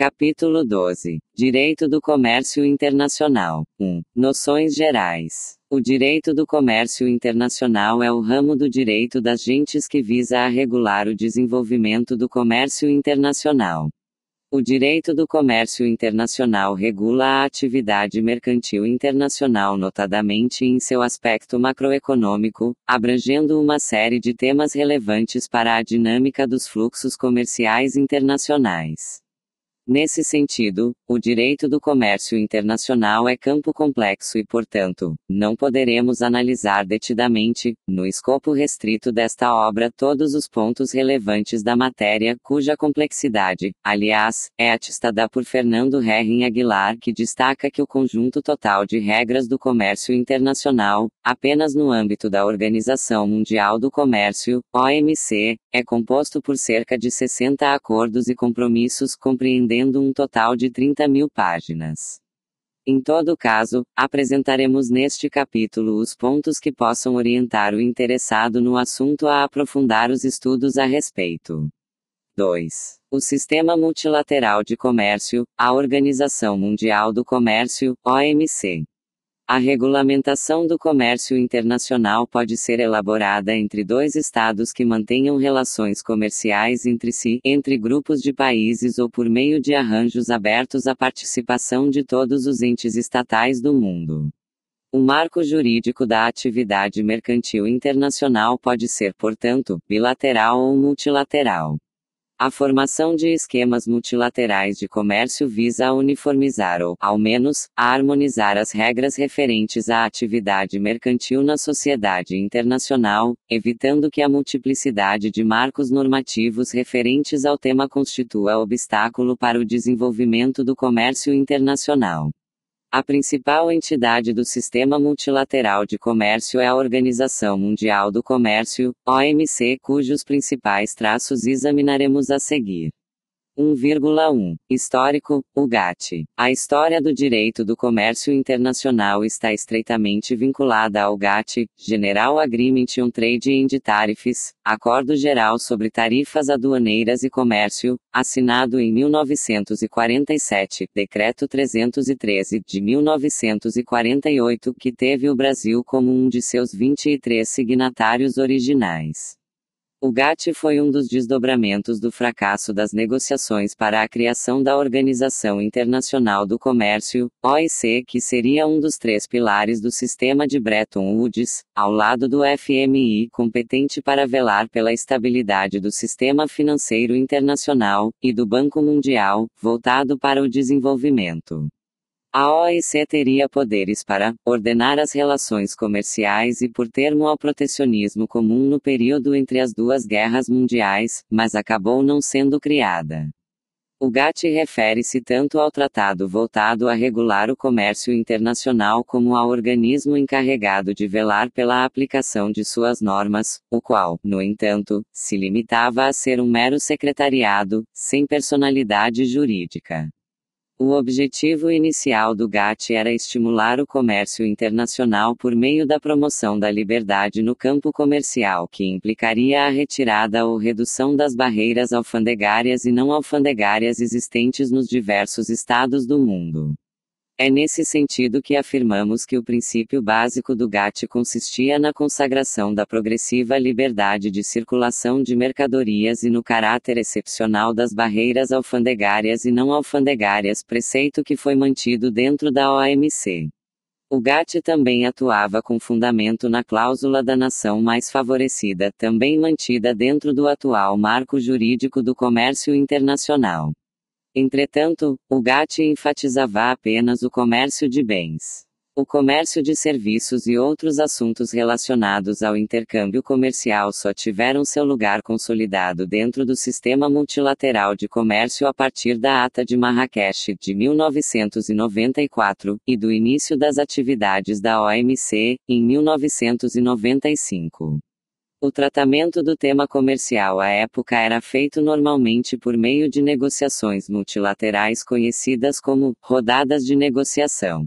Capítulo 12. Direito do Comércio Internacional. 1. Noções gerais. O direito do comércio internacional é o ramo do direito das gentes que visa a regular o desenvolvimento do comércio internacional. O direito do comércio internacional regula a atividade mercantil internacional, notadamente em seu aspecto macroeconômico, abrangendo uma série de temas relevantes para a dinâmica dos fluxos comerciais internacionais. Nesse sentido, o direito do comércio internacional é campo complexo e, portanto, não poderemos analisar detidamente, no escopo restrito desta obra, todos os pontos relevantes da matéria, cuja complexidade, aliás, é atestada por Fernando Herrin Aguilar, que destaca que o conjunto total de regras do comércio internacional, apenas no âmbito da Organização Mundial do Comércio, OMC, é composto por cerca de 60 acordos e compromissos compreendendo um total de 30 mil páginas. Em todo caso, apresentaremos neste capítulo os pontos que possam orientar o interessado no assunto a aprofundar os estudos a respeito. 2. O Sistema Multilateral de Comércio, a Organização Mundial do Comércio, OMC. A regulamentação do comércio internacional pode ser elaborada entre dois estados que mantenham relações comerciais entre si, entre grupos de países ou por meio de arranjos abertos à participação de todos os entes estatais do mundo. O marco jurídico da atividade mercantil internacional pode ser, portanto, bilateral ou multilateral. A formação de esquemas multilaterais de comércio visa a uniformizar ou, ao menos, a harmonizar as regras referentes à atividade mercantil na sociedade internacional, evitando que a multiplicidade de marcos normativos referentes ao tema constitua obstáculo para o desenvolvimento do comércio internacional. A principal entidade do sistema multilateral de comércio é a Organização Mundial do Comércio, OMC, cujos principais traços examinaremos a seguir. 1,1. Histórico, o GATT. A história do direito do comércio internacional está estreitamente vinculada ao GATT, General Agreement on Trade and Tariffs, Acordo Geral sobre Tarifas Aduaneiras e Comércio, assinado em 1947, Decreto 313, de 1948, que teve o Brasil como um de seus 23 signatários originais. O GATT foi um dos desdobramentos do fracasso das negociações para a criação da Organização Internacional do Comércio, OIC, que seria um dos três pilares do sistema de Bretton Woods, ao lado do FMI, competente para velar pela estabilidade do sistema financeiro internacional, e do Banco Mundial, voltado para o desenvolvimento. A OEC teria poderes para ordenar as relações comerciais e por termo ao protecionismo comum no período entre as duas guerras mundiais, mas acabou não sendo criada. O GATT refere-se tanto ao tratado voltado a regular o comércio internacional como ao organismo encarregado de velar pela aplicação de suas normas, o qual, no entanto, se limitava a ser um mero secretariado, sem personalidade jurídica. O objetivo inicial do GATT era estimular o comércio internacional por meio da promoção da liberdade no campo comercial, que implicaria a retirada ou redução das barreiras alfandegárias e não alfandegárias existentes nos diversos estados do mundo. É nesse sentido que afirmamos que o princípio básico do GATT consistia na consagração da progressiva liberdade de circulação de mercadorias e no caráter excepcional das barreiras alfandegárias e não alfandegárias, preceito que foi mantido dentro da OMC. O GATT também atuava com fundamento na cláusula da nação mais favorecida, também mantida dentro do atual marco jurídico do comércio internacional. Entretanto, o GATT enfatizava apenas o comércio de bens. O comércio de serviços e outros assuntos relacionados ao intercâmbio comercial só tiveram seu lugar consolidado dentro do sistema multilateral de comércio a partir da Ata de Marrakech de 1994 e do início das atividades da OMC, em 1995. O tratamento do tema comercial à época era feito normalmente por meio de negociações multilaterais conhecidas como rodadas de negociação.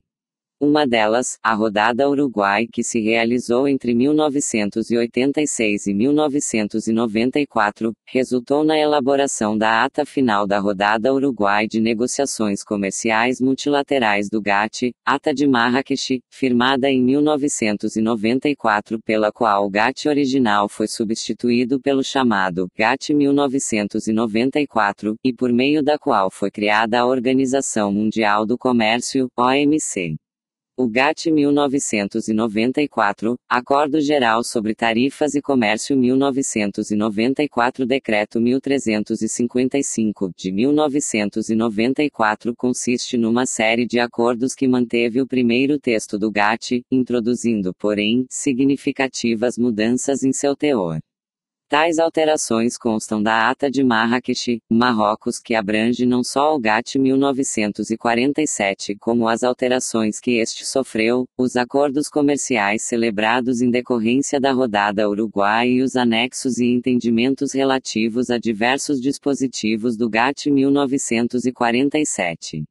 Uma delas, a Rodada Uruguai, que se realizou entre 1986 e 1994, resultou na elaboração da ata final da Rodada Uruguai de Negociações Comerciais Multilaterais do GATT, ata de Marrakech, firmada em 1994, pela qual o GATT original foi substituído pelo chamado GATT 1994, e por meio da qual foi criada a Organização Mundial do Comércio, OMC. O GATT 1994, Acordo Geral sobre Tarifas e Comércio 1994, Decreto 1355, de 1994, consiste numa série de acordos que manteve o primeiro texto do GATT, introduzindo, porém, significativas mudanças em seu teor. Tais alterações constam da Ata de Marrakech, Marrocos, que abrange não só o GATT 1947 como as alterações que este sofreu, os acordos comerciais celebrados em decorrência da rodada Uruguai e os anexos e entendimentos relativos a diversos dispositivos do GATT 1947.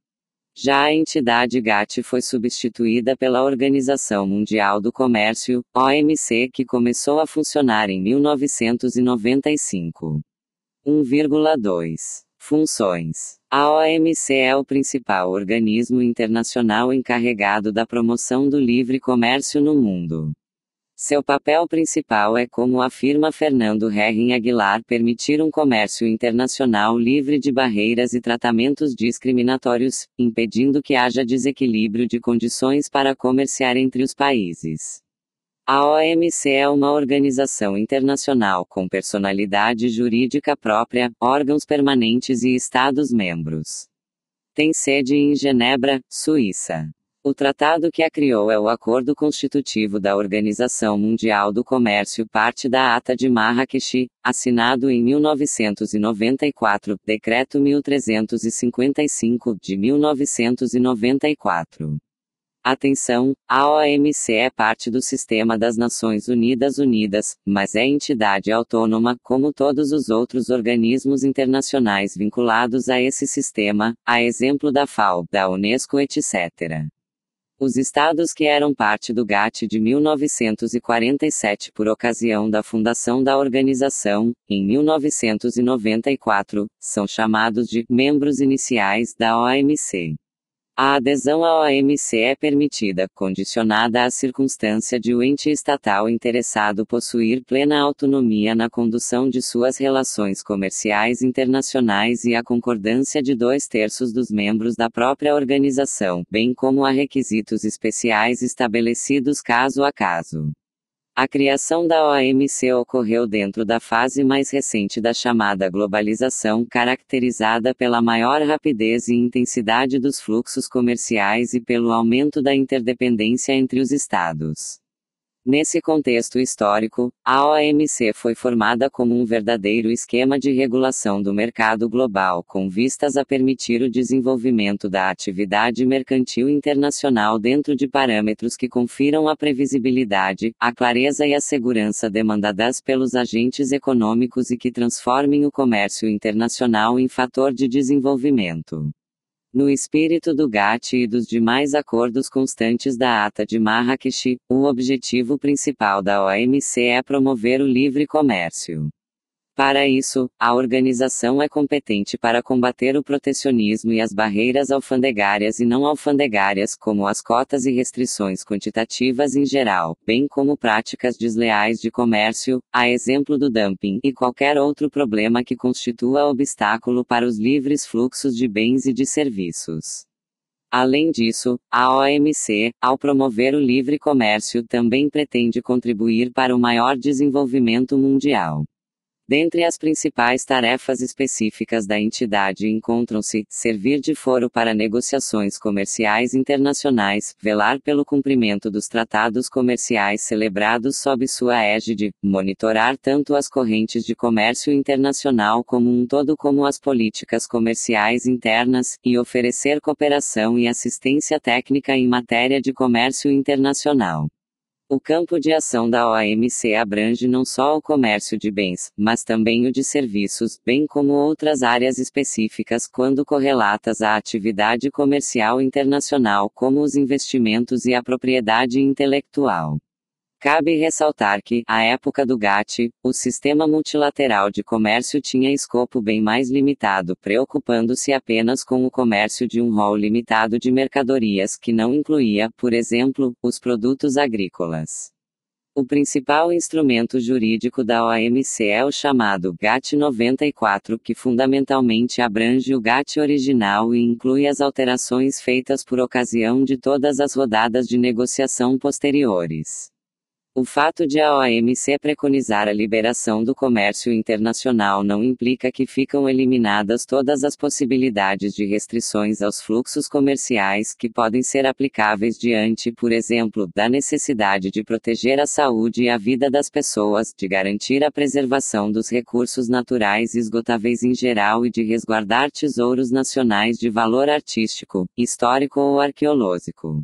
Já a entidade GATT foi substituída pela Organização Mundial do Comércio, OMC, que começou a funcionar em 1995. 1,2 Funções. A OMC é o principal organismo internacional encarregado da promoção do livre comércio no mundo. Seu papel principal é, como afirma Fernando Herrin Aguilar, permitir um comércio internacional livre de barreiras e tratamentos discriminatórios, impedindo que haja desequilíbrio de condições para comerciar entre os países. A OMC é uma organização internacional com personalidade jurídica própria, órgãos permanentes e Estados-membros. Tem sede em Genebra, Suíça. O tratado que a criou é o Acordo Constitutivo da Organização Mundial do Comércio, parte da Ata de Marrakech, assinado em 1994, Decreto 1355, de 1994. Atenção, a OMC é parte do Sistema das Nações Unidas Unidas, mas é entidade autônoma, como todos os outros organismos internacionais vinculados a esse sistema, a exemplo da FAO, da Unesco, etc. Os estados que eram parte do GATT de 1947 por ocasião da fundação da organização, em 1994, são chamados de membros iniciais da OMC. A adesão à OMC é permitida, condicionada à circunstância de o ente estatal interessado possuir plena autonomia na condução de suas relações comerciais internacionais e a concordância de dois terços dos membros da própria organização, bem como a requisitos especiais estabelecidos caso a caso. A criação da OMC ocorreu dentro da fase mais recente da chamada globalização, caracterizada pela maior rapidez e intensidade dos fluxos comerciais e pelo aumento da interdependência entre os Estados. Nesse contexto histórico, a OMC foi formada como um verdadeiro esquema de regulação do mercado global com vistas a permitir o desenvolvimento da atividade mercantil internacional dentro de parâmetros que confiram a previsibilidade, a clareza e a segurança demandadas pelos agentes econômicos e que transformem o comércio internacional em fator de desenvolvimento no espírito do GATT e dos demais acordos constantes da Ata de Marrakech, o objetivo principal da OMC é promover o livre comércio. Para isso, a organização é competente para combater o protecionismo e as barreiras alfandegárias e não alfandegárias, como as cotas e restrições quantitativas em geral, bem como práticas desleais de comércio, a exemplo do dumping, e qualquer outro problema que constitua obstáculo para os livres fluxos de bens e de serviços. Além disso, a OMC, ao promover o livre comércio, também pretende contribuir para o maior desenvolvimento mundial. Dentre as principais tarefas específicas da entidade encontram-se servir de foro para negociações comerciais internacionais, velar pelo cumprimento dos tratados comerciais celebrados sob sua égide, monitorar tanto as correntes de comércio internacional como um todo como as políticas comerciais internas, e oferecer cooperação e assistência técnica em matéria de comércio internacional. O campo de ação da OMC abrange não só o comércio de bens, mas também o de serviços, bem como outras áreas específicas quando correlatas à atividade comercial internacional, como os investimentos e a propriedade intelectual. Cabe ressaltar que, à época do GATT, o sistema multilateral de comércio tinha escopo bem mais limitado, preocupando-se apenas com o comércio de um rol limitado de mercadorias que não incluía, por exemplo, os produtos agrícolas. O principal instrumento jurídico da OMC é o chamado GATT 94, que fundamentalmente abrange o GATT original e inclui as alterações feitas por ocasião de todas as rodadas de negociação posteriores. O fato de a OMC preconizar a liberação do comércio internacional não implica que ficam eliminadas todas as possibilidades de restrições aos fluxos comerciais que podem ser aplicáveis diante, por exemplo, da necessidade de proteger a saúde e a vida das pessoas, de garantir a preservação dos recursos naturais esgotáveis em geral e de resguardar tesouros nacionais de valor artístico, histórico ou arqueológico.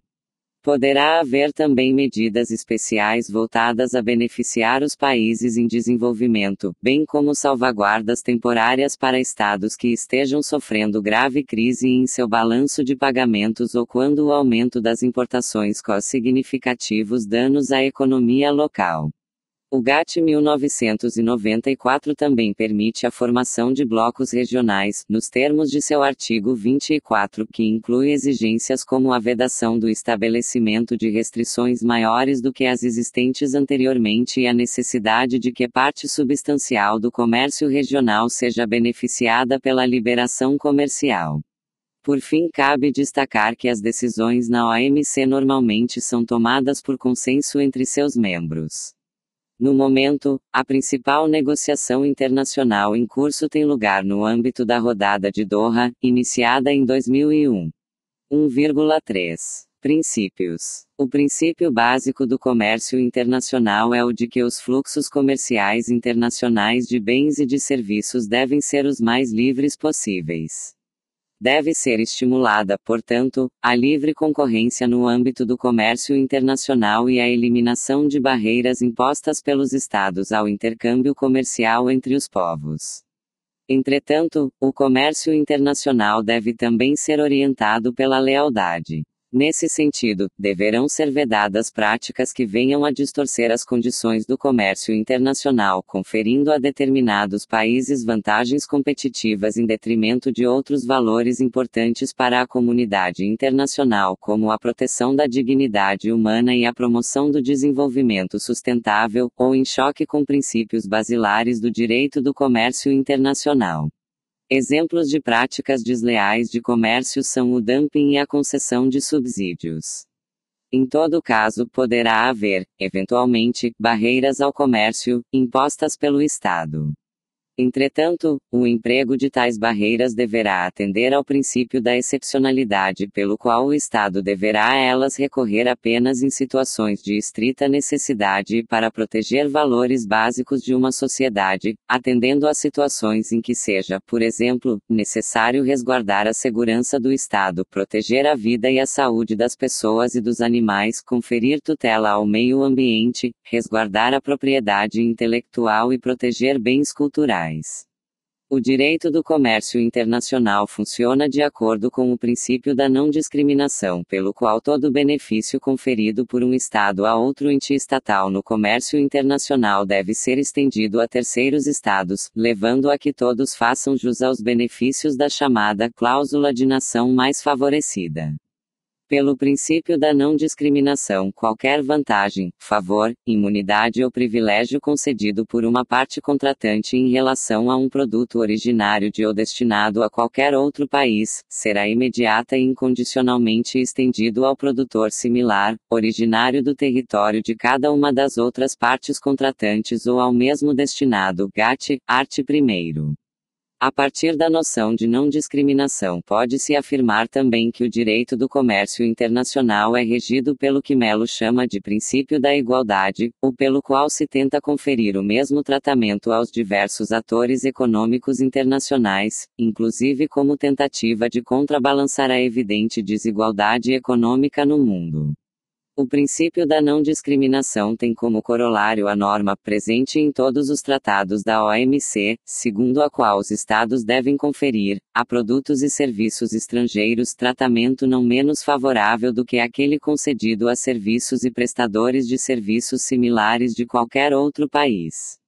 Poderá haver também medidas especiais voltadas a beneficiar os países em desenvolvimento, bem como salvaguardas temporárias para estados que estejam sofrendo grave crise em seu balanço de pagamentos ou quando o aumento das importações cause significativos danos à economia local. O GATT 1994 também permite a formação de blocos regionais, nos termos de seu artigo 24, que inclui exigências como a vedação do estabelecimento de restrições maiores do que as existentes anteriormente e a necessidade de que parte substancial do comércio regional seja beneficiada pela liberação comercial. Por fim, cabe destacar que as decisões na OMC normalmente são tomadas por consenso entre seus membros. No momento, a principal negociação internacional em curso tem lugar no âmbito da rodada de Doha, iniciada em 2001. 1,3 Princípios. O princípio básico do comércio internacional é o de que os fluxos comerciais internacionais de bens e de serviços devem ser os mais livres possíveis. Deve ser estimulada, portanto, a livre concorrência no âmbito do comércio internacional e a eliminação de barreiras impostas pelos Estados ao intercâmbio comercial entre os povos. Entretanto, o comércio internacional deve também ser orientado pela lealdade. Nesse sentido, deverão ser vedadas práticas que venham a distorcer as condições do comércio internacional, conferindo a determinados países vantagens competitivas em detrimento de outros valores importantes para a comunidade internacional, como a proteção da dignidade humana e a promoção do desenvolvimento sustentável, ou em choque com princípios basilares do direito do comércio internacional. Exemplos de práticas desleais de comércio são o dumping e a concessão de subsídios. Em todo caso, poderá haver, eventualmente, barreiras ao comércio, impostas pelo Estado. Entretanto, o emprego de tais barreiras deverá atender ao princípio da excepcionalidade, pelo qual o Estado deverá a elas recorrer apenas em situações de estrita necessidade e para proteger valores básicos de uma sociedade, atendendo a situações em que seja, por exemplo, necessário resguardar a segurança do Estado, proteger a vida e a saúde das pessoas e dos animais, conferir tutela ao meio ambiente, resguardar a propriedade intelectual e proteger bens culturais. O direito do comércio internacional funciona de acordo com o princípio da não discriminação, pelo qual todo benefício conferido por um Estado a outro ente estatal no comércio internacional deve ser estendido a terceiros Estados, levando a que todos façam jus aos benefícios da chamada cláusula de nação mais favorecida pelo princípio da não discriminação, qualquer vantagem, favor, imunidade ou privilégio concedido por uma parte contratante em relação a um produto originário de ou destinado a qualquer outro país, será imediata e incondicionalmente estendido ao produtor similar, originário do território de cada uma das outras partes contratantes ou ao mesmo destinado. GATT, art. 1. A partir da noção de não discriminação, pode-se afirmar também que o direito do comércio internacional é regido pelo que Melo chama de princípio da igualdade, o pelo qual se tenta conferir o mesmo tratamento aos diversos atores econômicos internacionais, inclusive como tentativa de contrabalançar a evidente desigualdade econômica no mundo. O princípio da não discriminação tem como corolário a norma presente em todos os tratados da OMC, segundo a qual os Estados devem conferir, a produtos e serviços estrangeiros tratamento não menos favorável do que aquele concedido a serviços e prestadores de serviços similares de qualquer outro país.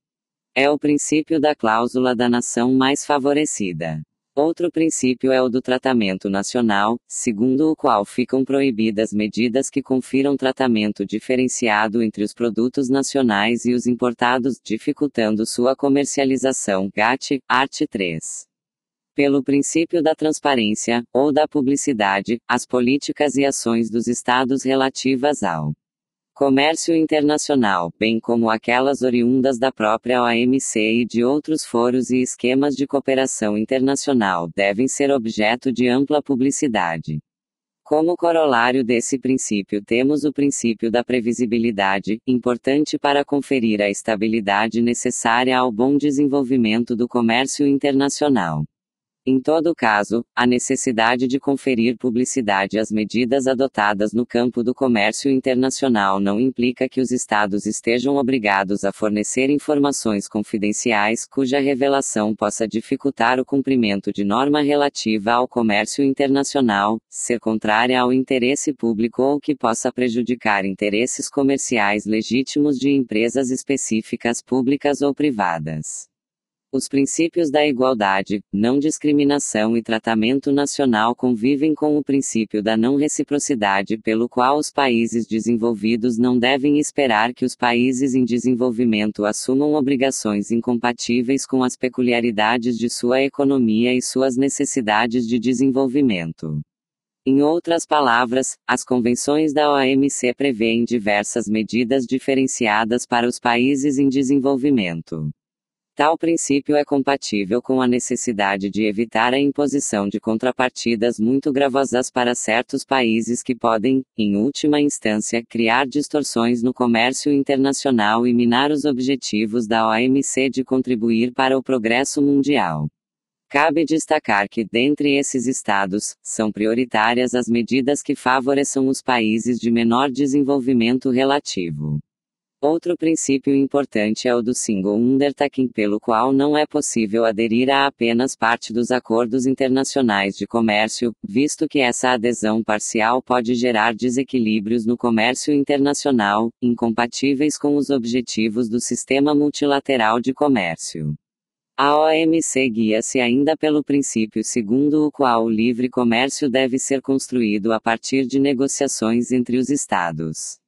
É o princípio da cláusula da nação mais favorecida. Outro princípio é o do tratamento nacional, segundo o qual ficam proibidas medidas que confiram tratamento diferenciado entre os produtos nacionais e os importados, dificultando sua comercialização. GATT, art. 3 pelo princípio da transparência, ou da publicidade, as políticas e ações dos Estados relativas ao comércio internacional, bem como aquelas oriundas da própria OMC e de outros foros e esquemas de cooperação internacional, devem ser objeto de ampla publicidade. Como corolário desse princípio, temos o princípio da previsibilidade, importante para conferir a estabilidade necessária ao bom desenvolvimento do comércio internacional. Em todo caso, a necessidade de conferir publicidade às medidas adotadas no campo do comércio internacional não implica que os Estados estejam obrigados a fornecer informações confidenciais cuja revelação possa dificultar o cumprimento de norma relativa ao comércio internacional, ser contrária ao interesse público ou que possa prejudicar interesses comerciais legítimos de empresas específicas públicas ou privadas. Os princípios da igualdade, não discriminação e tratamento nacional convivem com o princípio da não reciprocidade, pelo qual os países desenvolvidos não devem esperar que os países em desenvolvimento assumam obrigações incompatíveis com as peculiaridades de sua economia e suas necessidades de desenvolvimento. Em outras palavras, as convenções da OMC prevêem diversas medidas diferenciadas para os países em desenvolvimento. Tal princípio é compatível com a necessidade de evitar a imposição de contrapartidas muito gravosas para certos países que podem, em última instância, criar distorções no comércio internacional e minar os objetivos da OMC de contribuir para o progresso mundial. Cabe destacar que, dentre esses estados, são prioritárias as medidas que favoreçam os países de menor desenvolvimento relativo. Outro princípio importante é o do single undertaking, pelo qual não é possível aderir a apenas parte dos acordos internacionais de comércio, visto que essa adesão parcial pode gerar desequilíbrios no comércio internacional, incompatíveis com os objetivos do sistema multilateral de comércio. A OMC guia-se ainda pelo princípio segundo o qual o livre comércio deve ser construído a partir de negociações entre os Estados.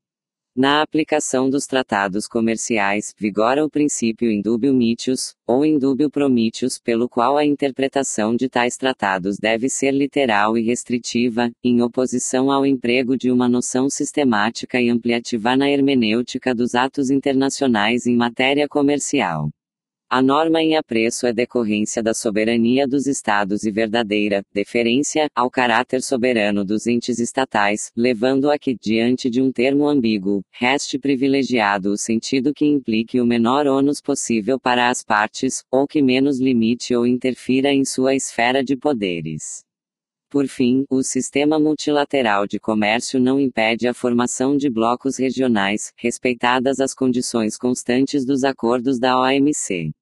Na aplicação dos tratados comerciais, vigora o princípio indúbio mitius, ou indúbio promitius, pelo qual a interpretação de tais tratados deve ser literal e restritiva, em oposição ao emprego de uma noção sistemática e ampliativa na hermenêutica dos atos internacionais em matéria comercial. A norma em apreço é decorrência da soberania dos Estados e verdadeira deferência ao caráter soberano dos entes estatais, levando a que, diante de um termo ambíguo, reste privilegiado o sentido que implique o menor ônus possível para as partes, ou que menos limite ou interfira em sua esfera de poderes. Por fim, o sistema multilateral de comércio não impede a formação de blocos regionais, respeitadas as condições constantes dos acordos da OMC.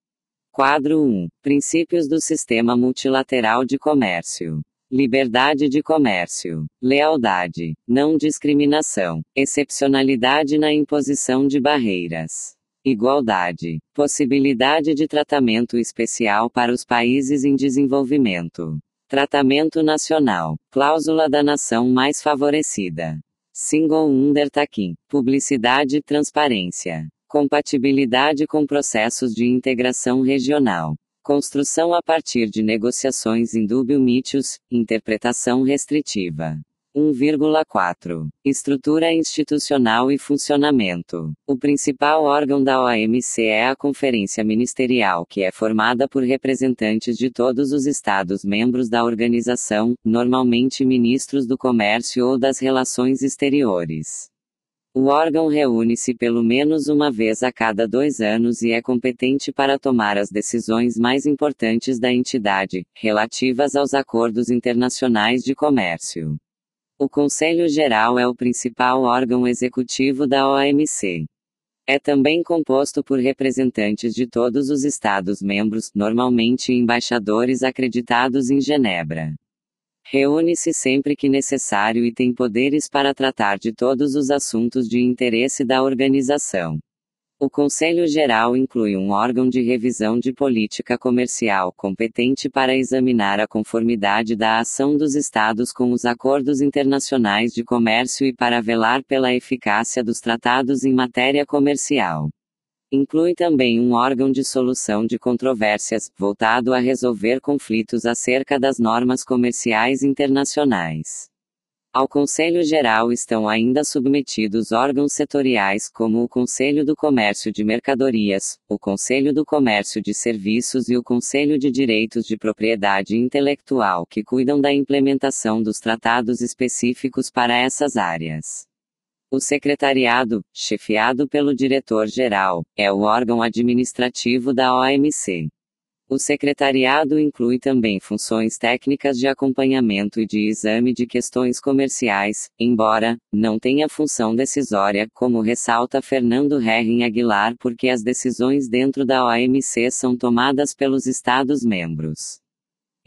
Quadro 1. Princípios do Sistema Multilateral de Comércio. Liberdade de comércio, lealdade, não discriminação, excepcionalidade na imposição de barreiras, igualdade, possibilidade de tratamento especial para os países em desenvolvimento, tratamento nacional, cláusula da nação mais favorecida, single undertaking, publicidade e transparência. Compatibilidade com processos de integração regional. Construção a partir de negociações dúbio mítios, interpretação restritiva. 1,4. Estrutura institucional e funcionamento. O principal órgão da OMC é a Conferência Ministerial, que é formada por representantes de todos os Estados membros da organização, normalmente ministros do comércio ou das relações exteriores. O órgão reúne-se pelo menos uma vez a cada dois anos e é competente para tomar as decisões mais importantes da entidade, relativas aos acordos internacionais de comércio. O Conselho Geral é o principal órgão executivo da OMC. É também composto por representantes de todos os Estados-membros, normalmente embaixadores acreditados em Genebra. Reúne-se sempre que necessário e tem poderes para tratar de todos os assuntos de interesse da organização. O Conselho Geral inclui um órgão de revisão de política comercial competente para examinar a conformidade da ação dos Estados com os acordos internacionais de comércio e para velar pela eficácia dos tratados em matéria comercial. Inclui também um órgão de solução de controvérsias, voltado a resolver conflitos acerca das normas comerciais internacionais. Ao Conselho Geral estão ainda submetidos órgãos setoriais como o Conselho do Comércio de Mercadorias, o Conselho do Comércio de Serviços e o Conselho de Direitos de Propriedade Intelectual, que cuidam da implementação dos tratados específicos para essas áreas. O secretariado, chefiado pelo diretor-geral, é o órgão administrativo da OMC. O secretariado inclui também funções técnicas de acompanhamento e de exame de questões comerciais, embora não tenha função decisória, como ressalta Fernando Herring Aguilar, porque as decisões dentro da OMC são tomadas pelos Estados-membros.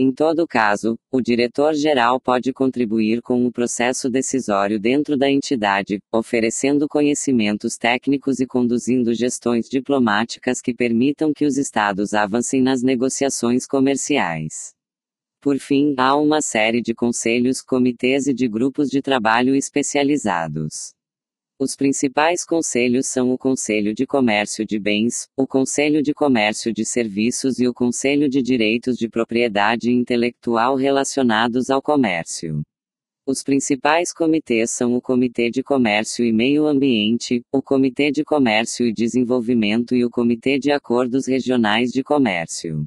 Em todo caso, o diretor-geral pode contribuir com o processo decisório dentro da entidade, oferecendo conhecimentos técnicos e conduzindo gestões diplomáticas que permitam que os Estados avancem nas negociações comerciais. Por fim, há uma série de conselhos, comitês e de grupos de trabalho especializados. Os principais conselhos são o Conselho de Comércio de Bens, o Conselho de Comércio de Serviços e o Conselho de Direitos de Propriedade Intelectual relacionados ao comércio. Os principais comitês são o Comitê de Comércio e Meio Ambiente, o Comitê de Comércio e Desenvolvimento e o Comitê de Acordos Regionais de Comércio.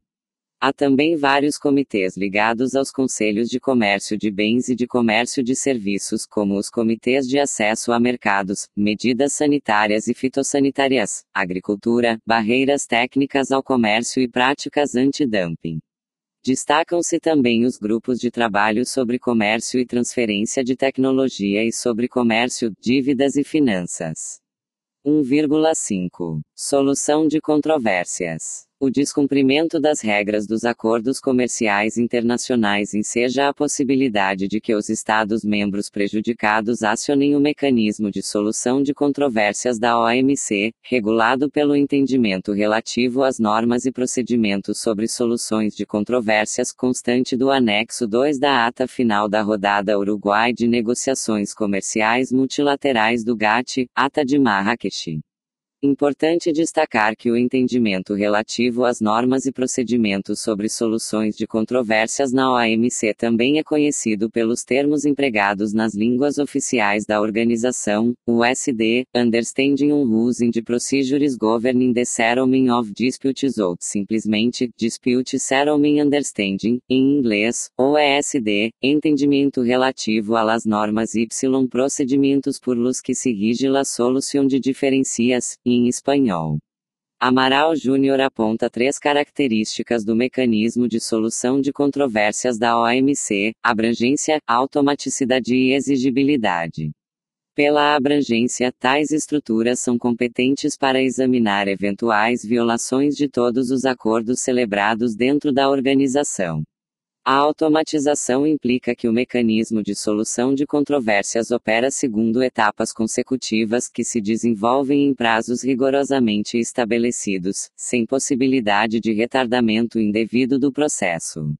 Há também vários comitês ligados aos conselhos de comércio de bens e de comércio de serviços, como os comitês de acesso a mercados, medidas sanitárias e fitossanitárias, agricultura, barreiras técnicas ao comércio e práticas antidumping. Destacam-se também os grupos de trabalho sobre comércio e transferência de tecnologia e sobre comércio, dívidas e finanças. 1,5 Solução de controvérsias. O descumprimento das regras dos acordos comerciais internacionais enseja a possibilidade de que os Estados-membros prejudicados acionem o mecanismo de solução de controvérsias da OMC, regulado pelo entendimento relativo às normas e procedimentos sobre soluções de controvérsias constante do anexo 2 da ata final da rodada Uruguai de negociações comerciais multilaterais do GATT, ata de Marrakech. Importante destacar que o entendimento relativo às normas e procedimentos sobre soluções de controvérsias na OMC também é conhecido pelos termos empregados nas línguas oficiais da organização, USD, Understanding on Rules and Procedures Governing the Settlement of Disputes ou, simplesmente, Dispute Settlement Understanding, em inglês, OSD, entendimento relativo às normas y procedimentos por los que se rige la solución de diferencias, em em espanhol. Amaral Júnior aponta três características do mecanismo de solução de controvérsias da OMC: abrangência, automaticidade e exigibilidade. Pela abrangência, tais estruturas são competentes para examinar eventuais violações de todos os acordos celebrados dentro da organização. A automatização implica que o mecanismo de solução de controvérsias opera segundo etapas consecutivas que se desenvolvem em prazos rigorosamente estabelecidos, sem possibilidade de retardamento indevido do processo.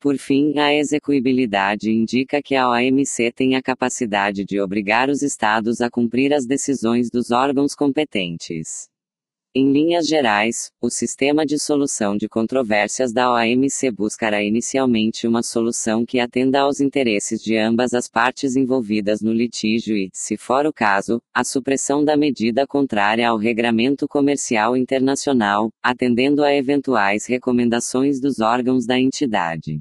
Por fim, a execuibilidade indica que a OMC tem a capacidade de obrigar os estados a cumprir as decisões dos órgãos competentes. Em linhas gerais, o sistema de solução de controvérsias da OMC buscará inicialmente uma solução que atenda aos interesses de ambas as partes envolvidas no litígio e, se for o caso, a supressão da medida contrária ao regramento comercial internacional, atendendo a eventuais recomendações dos órgãos da entidade.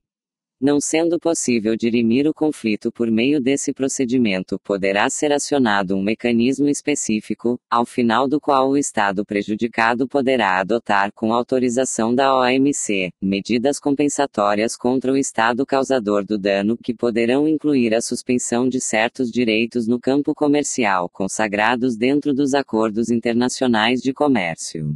Não sendo possível dirimir o conflito por meio desse procedimento, poderá ser acionado um mecanismo específico, ao final do qual o Estado prejudicado poderá adotar, com autorização da OMC, medidas compensatórias contra o Estado causador do dano, que poderão incluir a suspensão de certos direitos no campo comercial consagrados dentro dos acordos internacionais de comércio.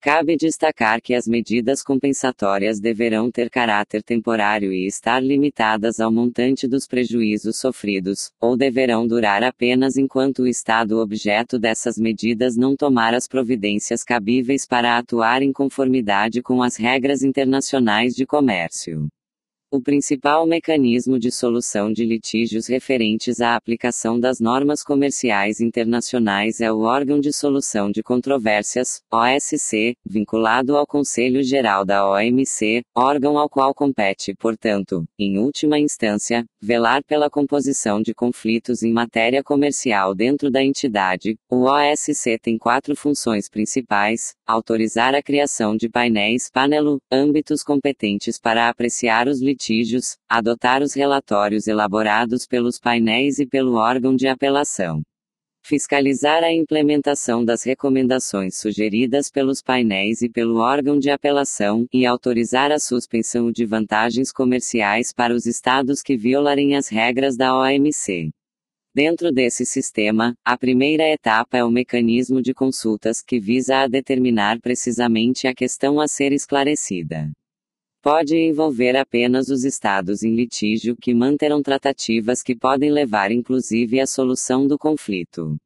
Cabe destacar que as medidas compensatórias deverão ter caráter temporário e estar limitadas ao montante dos prejuízos sofridos, ou deverão durar apenas enquanto o Estado objeto dessas medidas não tomar as providências cabíveis para atuar em conformidade com as regras internacionais de comércio o principal mecanismo de solução de litígios referentes à aplicação das normas comerciais internacionais é o órgão de solução de controvérsias, OSC, vinculado ao Conselho Geral da OMC, órgão ao qual compete, portanto, em última instância, velar pela composição de conflitos em matéria comercial dentro da entidade. O OSC tem quatro funções principais: autorizar a criação de painéis (panelo), âmbitos competentes para apreciar os litígios litígios, adotar os relatórios elaborados pelos painéis e pelo órgão de apelação. Fiscalizar a implementação das recomendações sugeridas pelos painéis e pelo órgão de apelação, e autorizar a suspensão de vantagens comerciais para os estados que violarem as regras da OMC. Dentro desse sistema, a primeira etapa é o mecanismo de consultas que visa a determinar precisamente a questão a ser esclarecida pode envolver apenas os estados em litígio que manterão tratativas que podem levar inclusive à solução do conflito.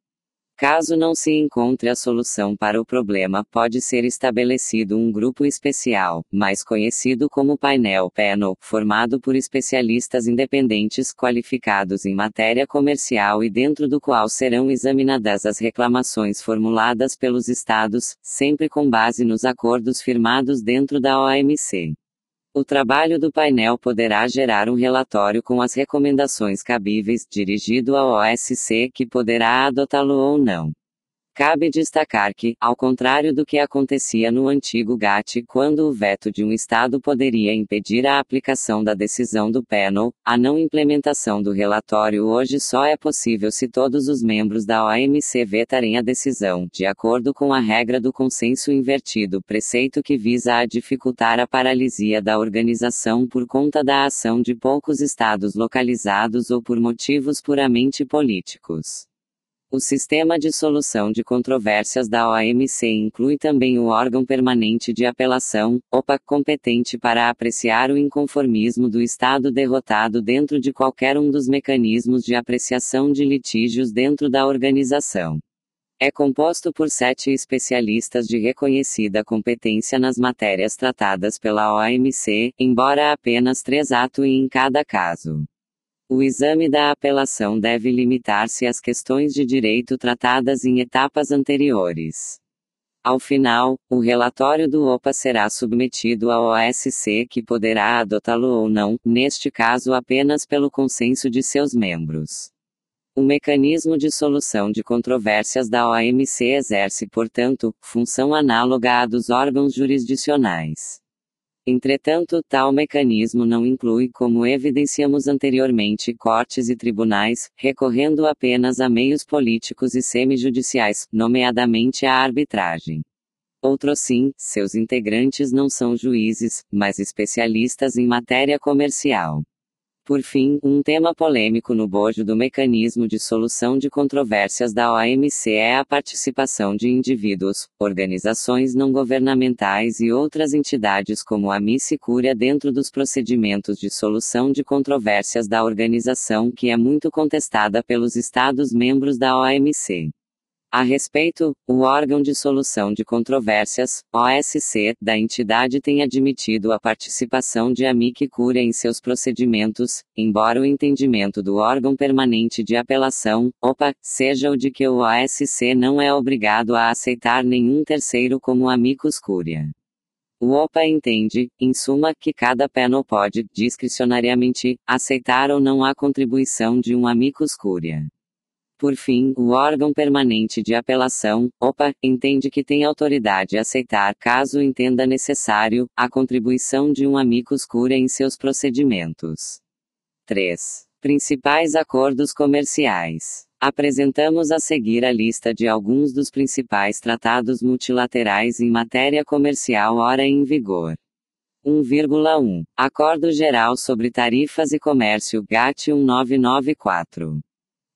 Caso não se encontre a solução para o problema, pode ser estabelecido um grupo especial, mais conhecido como painel panel, formado por especialistas independentes qualificados em matéria comercial e dentro do qual serão examinadas as reclamações formuladas pelos estados, sempre com base nos acordos firmados dentro da OMC. O trabalho do painel poderá gerar um relatório com as recomendações cabíveis, dirigido ao OSC, que poderá adotá-lo ou não. Cabe destacar que, ao contrário do que acontecia no antigo GATT, quando o veto de um Estado poderia impedir a aplicação da decisão do panel, a não implementação do relatório hoje só é possível se todos os membros da OMC vetarem a decisão, de acordo com a regra do consenso invertido, preceito que visa a dificultar a paralisia da organização por conta da ação de poucos Estados localizados ou por motivos puramente políticos. O sistema de solução de controvérsias da OMC inclui também o órgão permanente de apelação, OPA, competente para apreciar o inconformismo do Estado derrotado dentro de qualquer um dos mecanismos de apreciação de litígios dentro da organização. É composto por sete especialistas de reconhecida competência nas matérias tratadas pela OMC, embora apenas três atuem em cada caso. O exame da apelação deve limitar-se às questões de direito tratadas em etapas anteriores. Ao final, o relatório do OPA será submetido ao OSC, que poderá adotá-lo ou não, neste caso apenas pelo consenso de seus membros. O mecanismo de solução de controvérsias da OMC exerce, portanto, função análoga à dos órgãos jurisdicionais. Entretanto, tal mecanismo não inclui, como evidenciamos anteriormente, cortes e tribunais, recorrendo apenas a meios políticos e semijudiciais, nomeadamente a arbitragem. Outro sim, seus integrantes não são juízes, mas especialistas em matéria comercial. Por fim, um tema polêmico no bojo do mecanismo de solução de controvérsias da OMC é a participação de indivíduos, organizações não governamentais e outras entidades como a Missi Cúria dentro dos procedimentos de solução de controvérsias da organização que é muito contestada pelos Estados-membros da OMC. A respeito, o órgão de solução de controvérsias, OSC, da entidade tem admitido a participação de amic curia em seus procedimentos, embora o entendimento do órgão permanente de apelação, OPA, seja o de que o OSC não é obrigado a aceitar nenhum terceiro como amicus curia. O OPA entende, em suma, que cada panel pode, discricionariamente, aceitar ou não a contribuição de um amicus curia. Por fim, o órgão permanente de apelação, OPA, entende que tem autoridade a aceitar, caso entenda necessário, a contribuição de um amicus cura em seus procedimentos. 3. Principais acordos comerciais. Apresentamos a seguir a lista de alguns dos principais tratados multilaterais em matéria comercial ora em vigor. 1,1 Acordo Geral sobre Tarifas e Comércio GATT 1994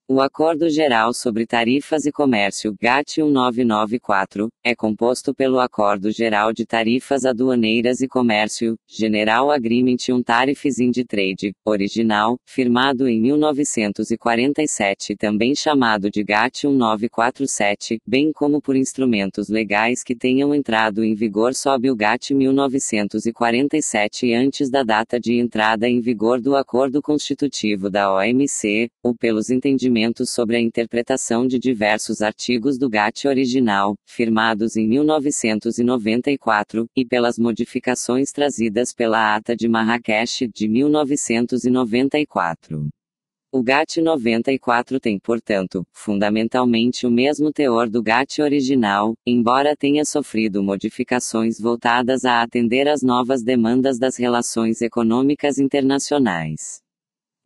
o Acordo Geral sobre Tarifas e Comércio, GATT 1994, é composto pelo Acordo Geral de Tarifas Aduaneiras e Comércio, General Agreement on Tarifes in Trade, original, firmado em 1947, também chamado de GATT 1947, bem como por instrumentos legais que tenham entrado em vigor sob o GATT 1947 e antes da data de entrada em vigor do Acordo Constitutivo da OMC, ou pelos entendimentos sobre a interpretação de diversos artigos do GATT original, firmados em 1994, e pelas modificações trazidas pela Ata de Marrakech de 1994. O GATT 94 tem, portanto, fundamentalmente o mesmo teor do GATT original, embora tenha sofrido modificações voltadas a atender às novas demandas das relações econômicas internacionais.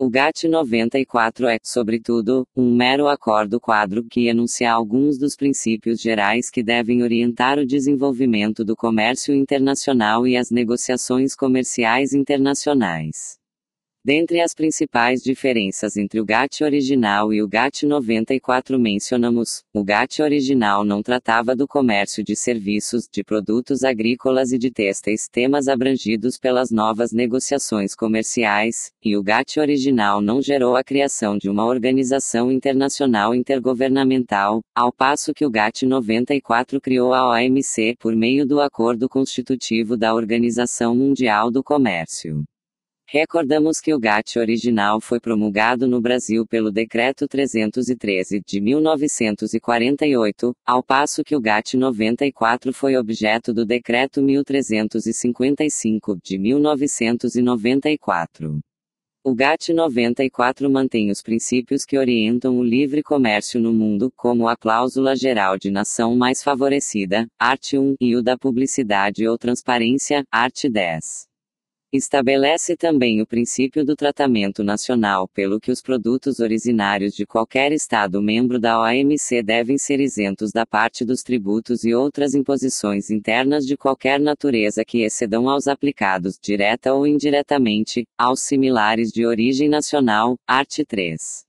O GATT 94 é, sobretudo, um mero acordo quadro que enuncia alguns dos princípios gerais que devem orientar o desenvolvimento do comércio internacional e as negociações comerciais internacionais. Dentre as principais diferenças entre o GATT original e o GATT 94 mencionamos, o GATT original não tratava do comércio de serviços, de produtos agrícolas e de têxteis, temas abrangidos pelas novas negociações comerciais, e o GATT original não gerou a criação de uma organização internacional intergovernamental, ao passo que o GATT 94 criou a OMC por meio do Acordo Constitutivo da Organização Mundial do Comércio. Recordamos que o GATT original foi promulgado no Brasil pelo Decreto 313 de 1948, ao passo que o GATT 94 foi objeto do Decreto 1355 de 1994. O GATT 94 mantém os princípios que orientam o livre comércio no mundo, como a cláusula geral de nação mais favorecida, art. 1, e o da publicidade ou transparência, art. 10. Estabelece também o princípio do tratamento nacional, pelo que os produtos originários de qualquer Estado membro da OMC devem ser isentos da parte dos tributos e outras imposições internas de qualquer natureza que excedam aos aplicados, direta ou indiretamente, aos similares de origem nacional. Art. 3.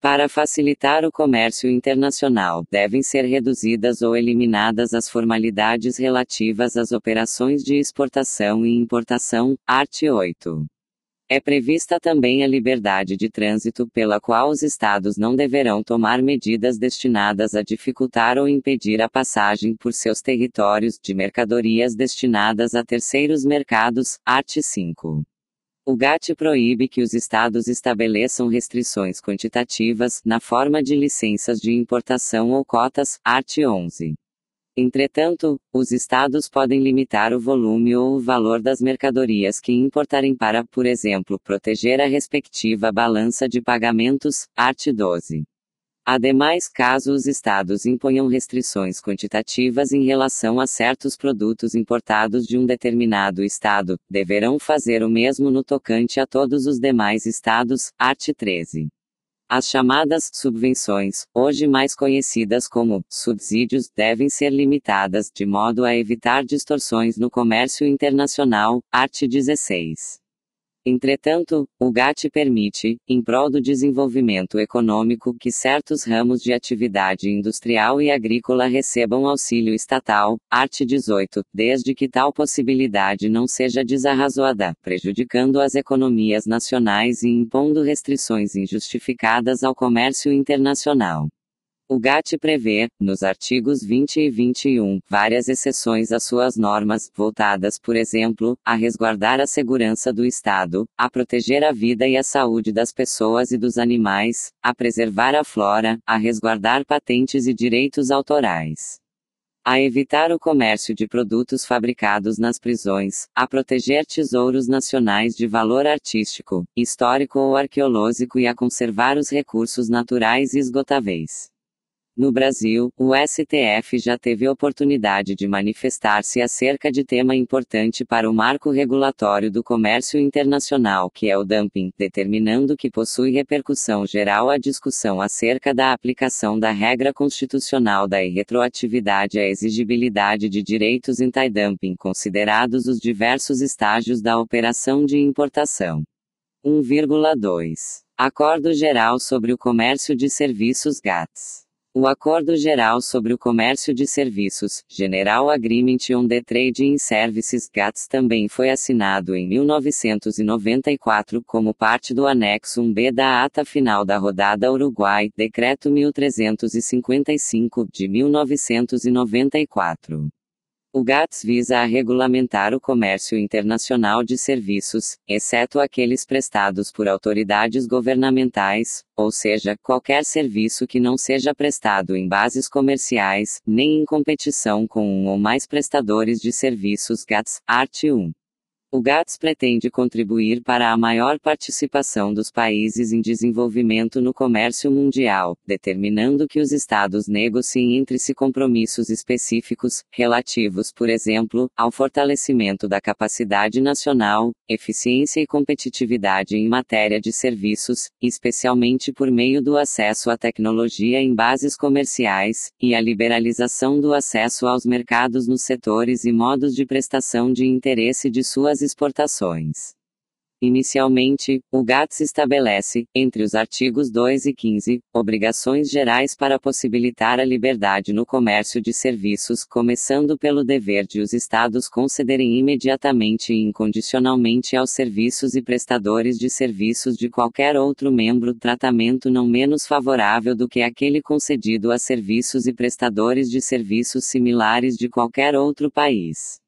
Para facilitar o comércio internacional, devem ser reduzidas ou eliminadas as formalidades relativas às operações de exportação e importação, art. 8. É prevista também a liberdade de trânsito, pela qual os Estados não deverão tomar medidas destinadas a dificultar ou impedir a passagem por seus territórios de mercadorias destinadas a terceiros mercados, art. 5. O GATT proíbe que os estados estabeleçam restrições quantitativas, na forma de licenças de importação ou cotas, art. 11. Entretanto, os estados podem limitar o volume ou o valor das mercadorias que importarem para, por exemplo, proteger a respectiva balança de pagamentos, art. 12. Ademais, caso os estados imponham restrições quantitativas em relação a certos produtos importados de um determinado estado, deverão fazer o mesmo no tocante a todos os demais estados. Art. 13. As chamadas subvenções, hoje mais conhecidas como subsídios, devem ser limitadas de modo a evitar distorções no comércio internacional. Art. 16. Entretanto, o GATT permite, em prol do desenvolvimento econômico, que certos ramos de atividade industrial e agrícola recebam auxílio estatal, art. 18, desde que tal possibilidade não seja desarrazoada, prejudicando as economias nacionais e impondo restrições injustificadas ao comércio internacional. O GATT prevê, nos artigos 20 e 21, várias exceções às suas normas, voltadas, por exemplo, a resguardar a segurança do Estado, a proteger a vida e a saúde das pessoas e dos animais, a preservar a flora, a resguardar patentes e direitos autorais a evitar o comércio de produtos fabricados nas prisões, a proteger tesouros nacionais de valor artístico, histórico ou arqueológico e a conservar os recursos naturais esgotáveis. No Brasil, o STF já teve oportunidade de manifestar-se acerca de tema importante para o marco regulatório do comércio internacional, que é o dumping, determinando que possui repercussão geral a discussão acerca da aplicação da regra constitucional da irretroatividade à exigibilidade de direitos anti-dumping, considerados os diversos estágios da operação de importação. 1,2. Acordo Geral sobre o Comércio de Serviços GATS. O Acordo Geral sobre o Comércio de Serviços, General Agreement on the Trade in Services GATS também foi assinado em 1994 como parte do anexo 1B da ata final da rodada Uruguai, Decreto 1355 de 1994. O GATS visa a regulamentar o comércio internacional de serviços, exceto aqueles prestados por autoridades governamentais, ou seja, qualquer serviço que não seja prestado em bases comerciais, nem em competição com um ou mais prestadores de serviços GATS, art. 1. O GATS pretende contribuir para a maior participação dos países em desenvolvimento no comércio mundial, determinando que os Estados negociem entre si compromissos específicos, relativos, por exemplo, ao fortalecimento da capacidade nacional, eficiência e competitividade em matéria de serviços, especialmente por meio do acesso à tecnologia em bases comerciais, e a liberalização do acesso aos mercados nos setores e modos de prestação de interesse de suas exportações. Inicialmente, o GATS estabelece, entre os artigos 2 e 15, obrigações gerais para possibilitar a liberdade no comércio de serviços, começando pelo dever de os Estados concederem imediatamente e incondicionalmente aos serviços e prestadores de serviços de qualquer outro membro tratamento não menos favorável do que aquele concedido a serviços e prestadores de serviços similares de qualquer outro país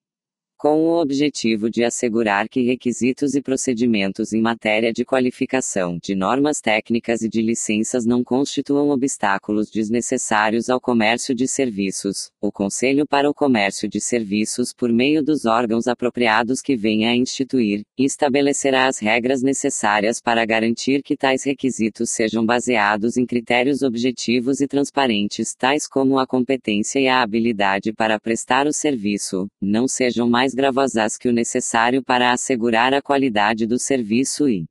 com o objetivo de assegurar que requisitos e procedimentos em matéria de qualificação, de normas técnicas e de licenças não constituam obstáculos desnecessários ao comércio de serviços. O Conselho para o Comércio de Serviços, por meio dos órgãos apropriados que venha a instituir, estabelecerá as regras necessárias para garantir que tais requisitos sejam baseados em critérios objetivos e transparentes, tais como a competência e a habilidade para prestar o serviço, não sejam mais mais gravosas que o necessário para assegurar a qualidade do serviço e,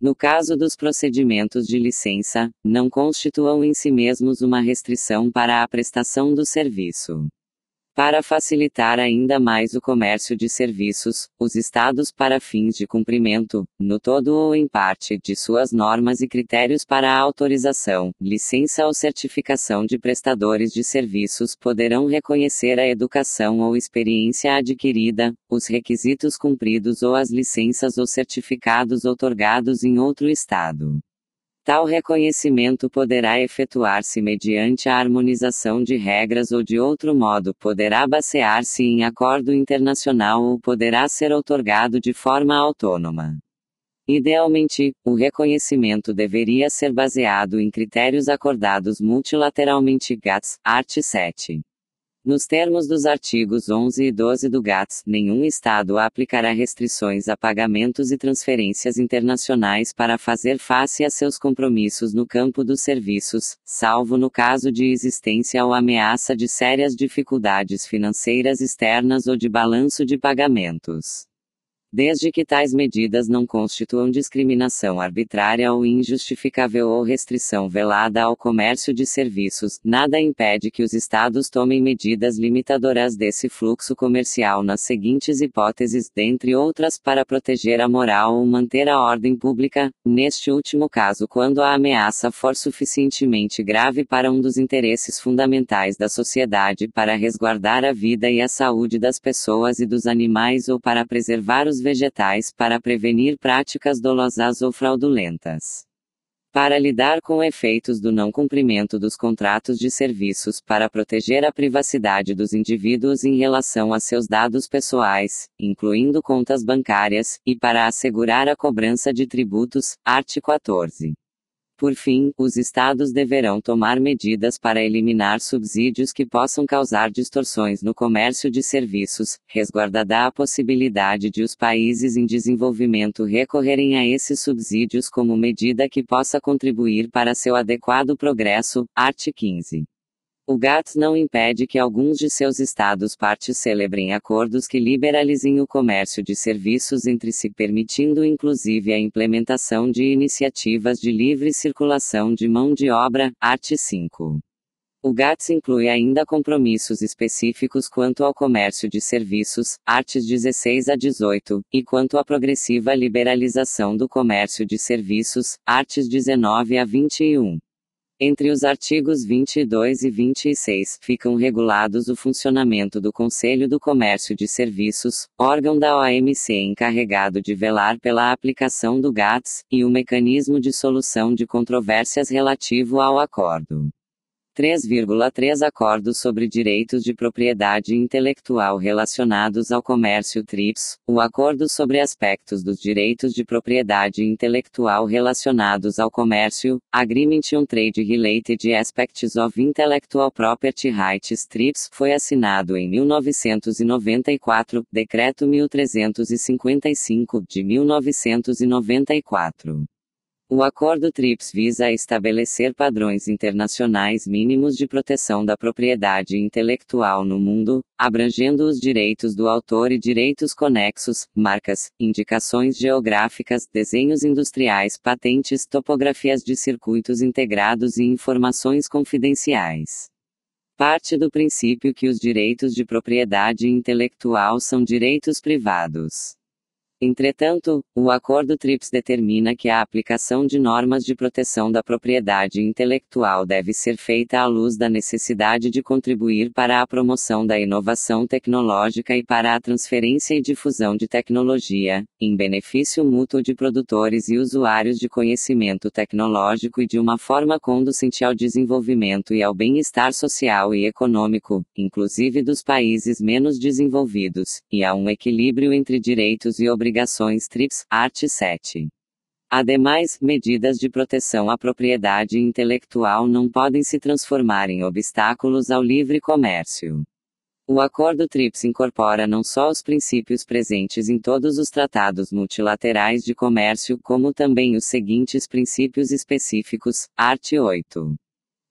no caso dos procedimentos de licença, não constituam em si mesmos uma restrição para a prestação do serviço. Para facilitar ainda mais o comércio de serviços, os Estados, para fins de cumprimento, no todo ou em parte, de suas normas e critérios para a autorização, licença ou certificação de prestadores de serviços, poderão reconhecer a educação ou experiência adquirida, os requisitos cumpridos ou as licenças ou certificados otorgados em outro Estado. Tal reconhecimento poderá efetuar-se mediante a harmonização de regras ou de outro modo poderá basear-se em acordo internacional ou poderá ser otorgado de forma autônoma. Idealmente, o reconhecimento deveria ser baseado em critérios acordados multilateralmente GATS, art. 7. Nos termos dos artigos 11 e 12 do GATS, nenhum Estado aplicará restrições a pagamentos e transferências internacionais para fazer face a seus compromissos no campo dos serviços, salvo no caso de existência ou ameaça de sérias dificuldades financeiras externas ou de balanço de pagamentos desde que tais medidas não constituam discriminação arbitrária ou injustificável ou restrição velada ao comércio de serviços, nada impede que os Estados tomem medidas limitadoras desse fluxo comercial nas seguintes hipóteses, dentre outras, para proteger a moral ou manter a ordem pública, neste último caso, quando a ameaça for suficientemente grave para um dos interesses fundamentais da sociedade para resguardar a vida e a saúde das pessoas e dos animais ou para preservar os vegetais para prevenir práticas dolosas ou fraudulentas. Para lidar com efeitos do não cumprimento dos contratos de serviços para proteger a privacidade dos indivíduos em relação a seus dados pessoais, incluindo contas bancárias, e para assegurar a cobrança de tributos, art. 14. Por fim, os estados deverão tomar medidas para eliminar subsídios que possam causar distorções no comércio de serviços, resguardada a possibilidade de os países em desenvolvimento recorrerem a esses subsídios como medida que possa contribuir para seu adequado progresso. Art. 15. O GATS não impede que alguns de seus estados partes celebrem acordos que liberalizem o comércio de serviços entre si, permitindo inclusive a implementação de iniciativas de livre circulação de mão de obra, art. 5. O GATS inclui ainda compromissos específicos quanto ao comércio de serviços, artes 16 a 18, e quanto à progressiva liberalização do comércio de serviços, artes 19 a 21. Entre os artigos 22 e 26 ficam regulados o funcionamento do Conselho do Comércio de Serviços, órgão da OMC encarregado de velar pela aplicação do GATS, e o mecanismo de solução de controvérsias relativo ao acordo. 3,3 Acordos sobre Direitos de Propriedade Intelectual relacionados ao comércio TRIPS, o acordo sobre aspectos dos direitos de propriedade intelectual relacionados ao comércio, Agreement on Trade Related Aspects of Intellectual Property Rights TRIPS, foi assinado em 1994, Decreto 1355, de 1994. O acordo TRIPS visa estabelecer padrões internacionais mínimos de proteção da propriedade intelectual no mundo, abrangendo os direitos do autor e direitos conexos, marcas, indicações geográficas, desenhos industriais, patentes, topografias de circuitos integrados e informações confidenciais. Parte do princípio que os direitos de propriedade intelectual são direitos privados. Entretanto, o Acordo TRIPS determina que a aplicação de normas de proteção da propriedade intelectual deve ser feita à luz da necessidade de contribuir para a promoção da inovação tecnológica e para a transferência e difusão de tecnologia, em benefício mútuo de produtores e usuários de conhecimento tecnológico e de uma forma conducente ao desenvolvimento e ao bem-estar social e econômico, inclusive dos países menos desenvolvidos, e a um equilíbrio entre direitos e obrigações obrigações TRIPS, art. 7. Ademais, medidas de proteção à propriedade intelectual não podem se transformar em obstáculos ao livre comércio. O Acordo TRIPS incorpora não só os princípios presentes em todos os tratados multilaterais de comércio, como também os seguintes princípios específicos, art. 8.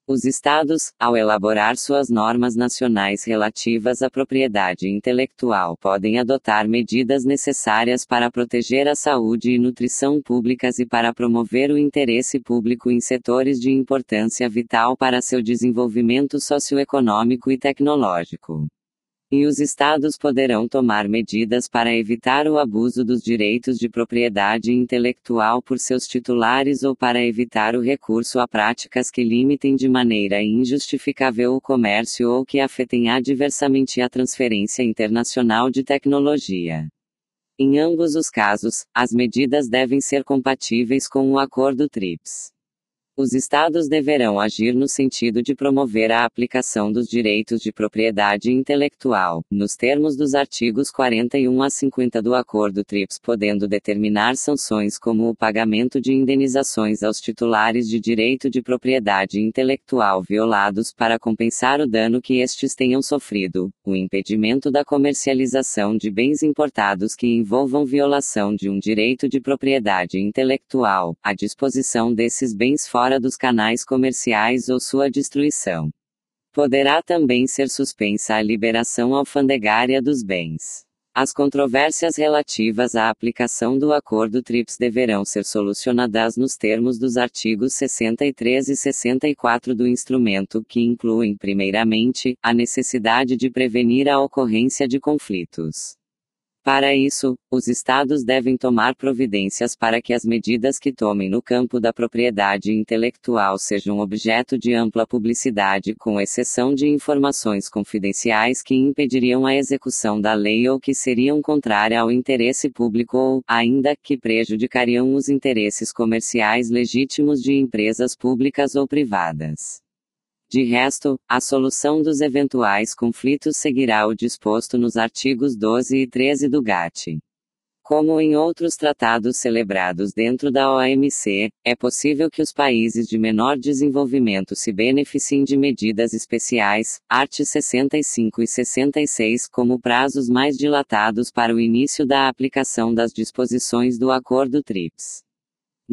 Os Estados, ao elaborar suas normas nacionais relativas à propriedade intelectual, podem adotar medidas necessárias para proteger a saúde e nutrição públicas e para promover o interesse público em setores de importância vital para seu desenvolvimento socioeconômico e tecnológico e os estados poderão tomar medidas para evitar o abuso dos direitos de propriedade intelectual por seus titulares ou para evitar o recurso a práticas que limitem de maneira injustificável o comércio ou que afetem adversamente a transferência internacional de tecnologia. Em ambos os casos, as medidas devem ser compatíveis com o acordo TRIPS. Os Estados deverão agir no sentido de promover a aplicação dos direitos de propriedade intelectual, nos termos dos artigos 41 a 50 do Acordo TRIPS, podendo determinar sanções como o pagamento de indenizações aos titulares de direito de propriedade intelectual violados para compensar o dano que estes tenham sofrido, o impedimento da comercialização de bens importados que envolvam violação de um direito de propriedade intelectual, a disposição desses bens fora fora dos canais comerciais ou sua destruição. Poderá também ser suspensa a liberação alfandegária dos bens. As controvérsias relativas à aplicação do acordo TRIPS deverão ser solucionadas nos termos dos artigos 63 e 64 do instrumento, que incluem, primeiramente, a necessidade de prevenir a ocorrência de conflitos. Para isso, os Estados devem tomar providências para que as medidas que tomem no campo da propriedade intelectual sejam objeto de ampla publicidade, com exceção de informações confidenciais que impediriam a execução da lei ou que seriam contrárias ao interesse público ou, ainda, que prejudicariam os interesses comerciais legítimos de empresas públicas ou privadas. De resto, a solução dos eventuais conflitos seguirá o disposto nos artigos 12 e 13 do GATT. Como em outros tratados celebrados dentro da OMC, é possível que os países de menor desenvolvimento se beneficiem de medidas especiais, art. 65 e 66, como prazos mais dilatados para o início da aplicação das disposições do Acordo TRIPS.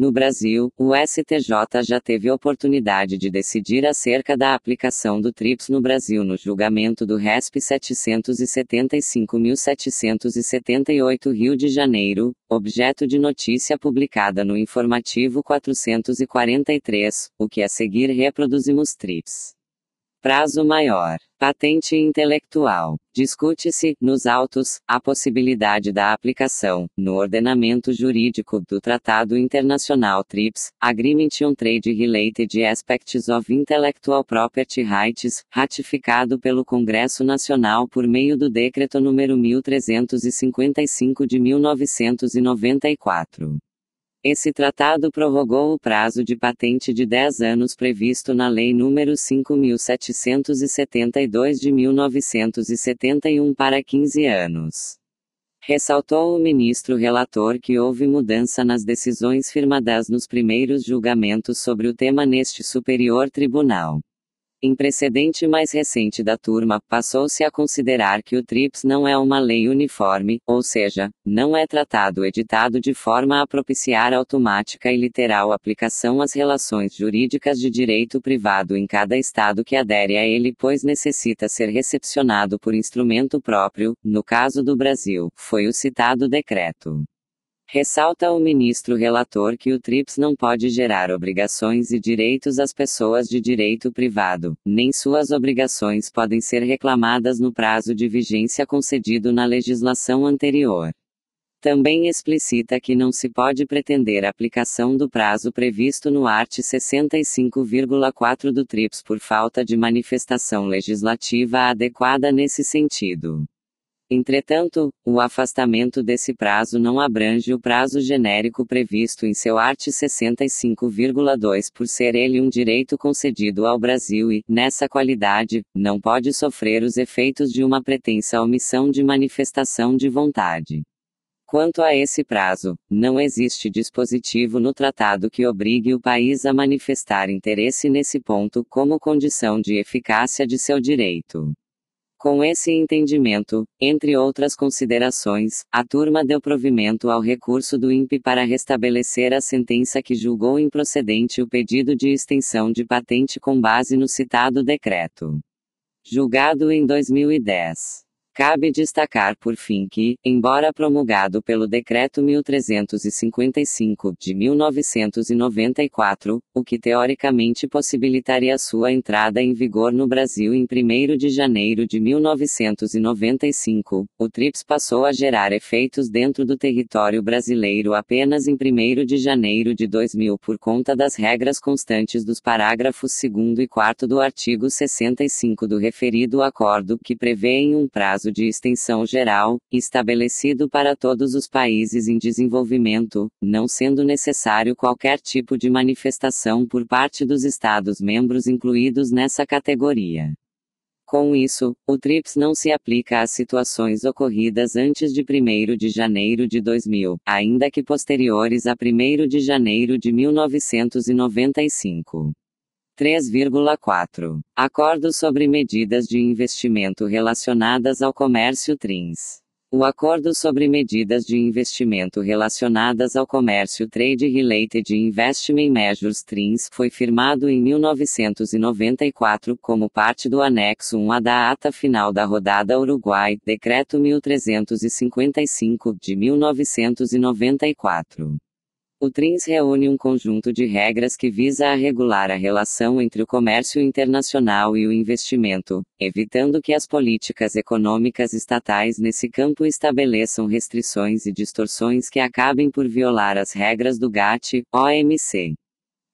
No Brasil, o STJ já teve oportunidade de decidir acerca da aplicação do TRIPS no Brasil no julgamento do RESP 775.778 Rio de Janeiro, objeto de notícia publicada no informativo 443, o que a seguir reproduzimos TRIPS. Prazo maior. Patente intelectual. Discute-se, nos autos, a possibilidade da aplicação, no ordenamento jurídico, do Tratado Internacional TRIPS, Agreement on Trade Related Aspects of Intellectual Property Rights, ratificado pelo Congresso Nacional por meio do Decreto número 1355 de 1994. Esse tratado prorrogou o prazo de patente de 10 anos previsto na Lei nº 5772 de 1971 para 15 anos. Ressaltou o ministro relator que houve mudança nas decisões firmadas nos primeiros julgamentos sobre o tema neste Superior Tribunal. Em precedente mais recente da turma, passou-se a considerar que o TRIPS não é uma lei uniforme, ou seja, não é tratado editado de forma a propiciar automática e literal aplicação às relações jurídicas de direito privado em cada Estado que adere a ele, pois necessita ser recepcionado por instrumento próprio, no caso do Brasil, foi o citado decreto. Ressalta o ministro relator que o TRIPS não pode gerar obrigações e direitos às pessoas de direito privado, nem suas obrigações podem ser reclamadas no prazo de vigência concedido na legislação anterior. Também explicita que não se pode pretender a aplicação do prazo previsto no art. 65,4 do TRIPS por falta de manifestação legislativa adequada nesse sentido. Entretanto, o afastamento desse prazo não abrange o prazo genérico previsto em seu art. 65,2 por ser ele um direito concedido ao Brasil e, nessa qualidade, não pode sofrer os efeitos de uma pretensa omissão de manifestação de vontade. Quanto a esse prazo, não existe dispositivo no tratado que obrigue o país a manifestar interesse nesse ponto como condição de eficácia de seu direito. Com esse entendimento, entre outras considerações, a turma deu provimento ao recurso do INPE para restabelecer a sentença que julgou improcedente o pedido de extensão de patente com base no citado decreto. Julgado em 2010. Cabe destacar por fim que, embora promulgado pelo Decreto 1355, de 1994, o que teoricamente possibilitaria sua entrada em vigor no Brasil em 1 de janeiro de 1995, o TRIPS passou a gerar efeitos dentro do território brasileiro apenas em 1 de janeiro de 2000 por conta das regras constantes dos parágrafos 2 e 4 do artigo 65 do referido acordo que prevêem um prazo de extensão geral, estabelecido para todos os países em desenvolvimento, não sendo necessário qualquer tipo de manifestação por parte dos Estados-membros incluídos nessa categoria. Com isso, o TRIPS não se aplica às situações ocorridas antes de 1 de janeiro de 2000, ainda que posteriores a 1 de janeiro de 1995. 3,4. Acordo sobre medidas de investimento relacionadas ao comércio TRINS. O Acordo sobre Medidas de Investimento Relacionadas ao Comércio Trade Related Investment Measures TRINS foi firmado em 1994 como parte do anexo 1 da ata final da rodada Uruguai, Decreto 1355 de 1994. O TRINS reúne um conjunto de regras que visa a regular a relação entre o comércio internacional e o investimento, evitando que as políticas econômicas estatais nesse campo estabeleçam restrições e distorções que acabem por violar as regras do GATT, OMC.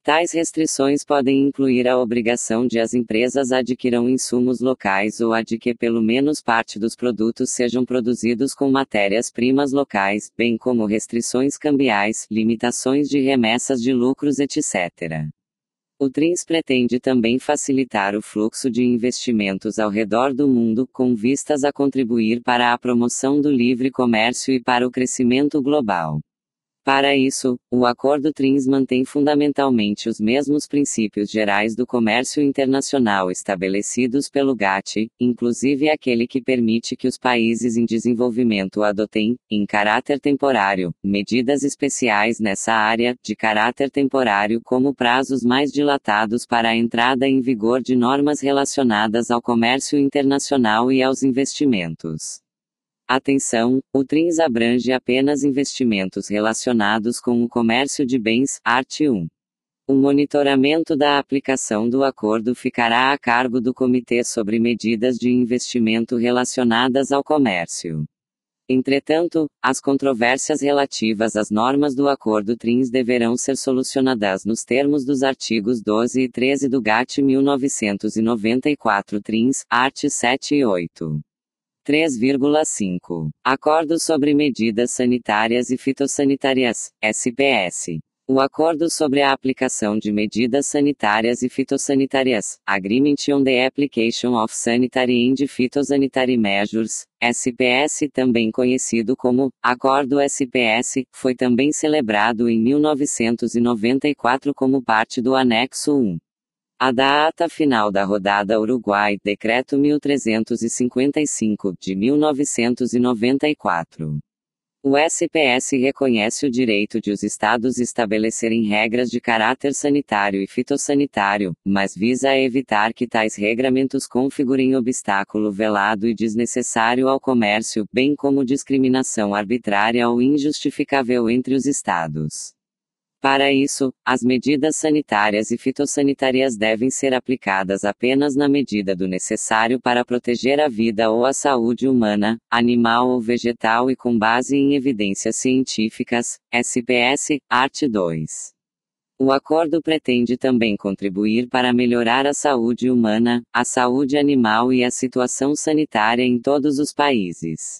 Tais restrições podem incluir a obrigação de as empresas adquiram insumos locais ou a de que pelo menos parte dos produtos sejam produzidos com matérias-primas locais, bem como restrições cambiais, limitações de remessas de lucros, etc. O TRINS pretende também facilitar o fluxo de investimentos ao redor do mundo, com vistas a contribuir para a promoção do livre comércio e para o crescimento global. Para isso, o Acordo TRINS mantém fundamentalmente os mesmos princípios gerais do comércio internacional estabelecidos pelo GATT, inclusive aquele que permite que os países em desenvolvimento adotem, em caráter temporário, medidas especiais nessa área, de caráter temporário como prazos mais dilatados para a entrada em vigor de normas relacionadas ao comércio internacional e aos investimentos. Atenção, o TRINS abrange apenas investimentos relacionados com o comércio de bens, art. 1. O monitoramento da aplicação do acordo ficará a cargo do Comitê sobre Medidas de Investimento Relacionadas ao Comércio. Entretanto, as controvérsias relativas às normas do Acordo TRINS deverão ser solucionadas nos termos dos artigos 12 e 13 do GATT 1994 TRINS, art. 7 e 8. 3,5. Acordo sobre medidas sanitárias e fitossanitárias, SPS. O Acordo sobre a Aplicação de Medidas Sanitárias e Fitossanitárias, Agreement on the Application of Sanitary and Phytosanitary Measures, SPS, também conhecido como Acordo SPS, foi também celebrado em 1994 como parte do Anexo 1. A data final da rodada Uruguai, decreto 1355 de 1994. O SPS reconhece o direito de os estados estabelecerem regras de caráter sanitário e fitossanitário, mas visa evitar que tais regramentos configurem obstáculo velado e desnecessário ao comércio, bem como discriminação arbitrária ou injustificável entre os estados. Para isso, as medidas sanitárias e fitossanitárias devem ser aplicadas apenas na medida do necessário para proteger a vida ou a saúde humana, animal ou vegetal e com base em evidências científicas. SPS, Art. 2. O acordo pretende também contribuir para melhorar a saúde humana, a saúde animal e a situação sanitária em todos os países.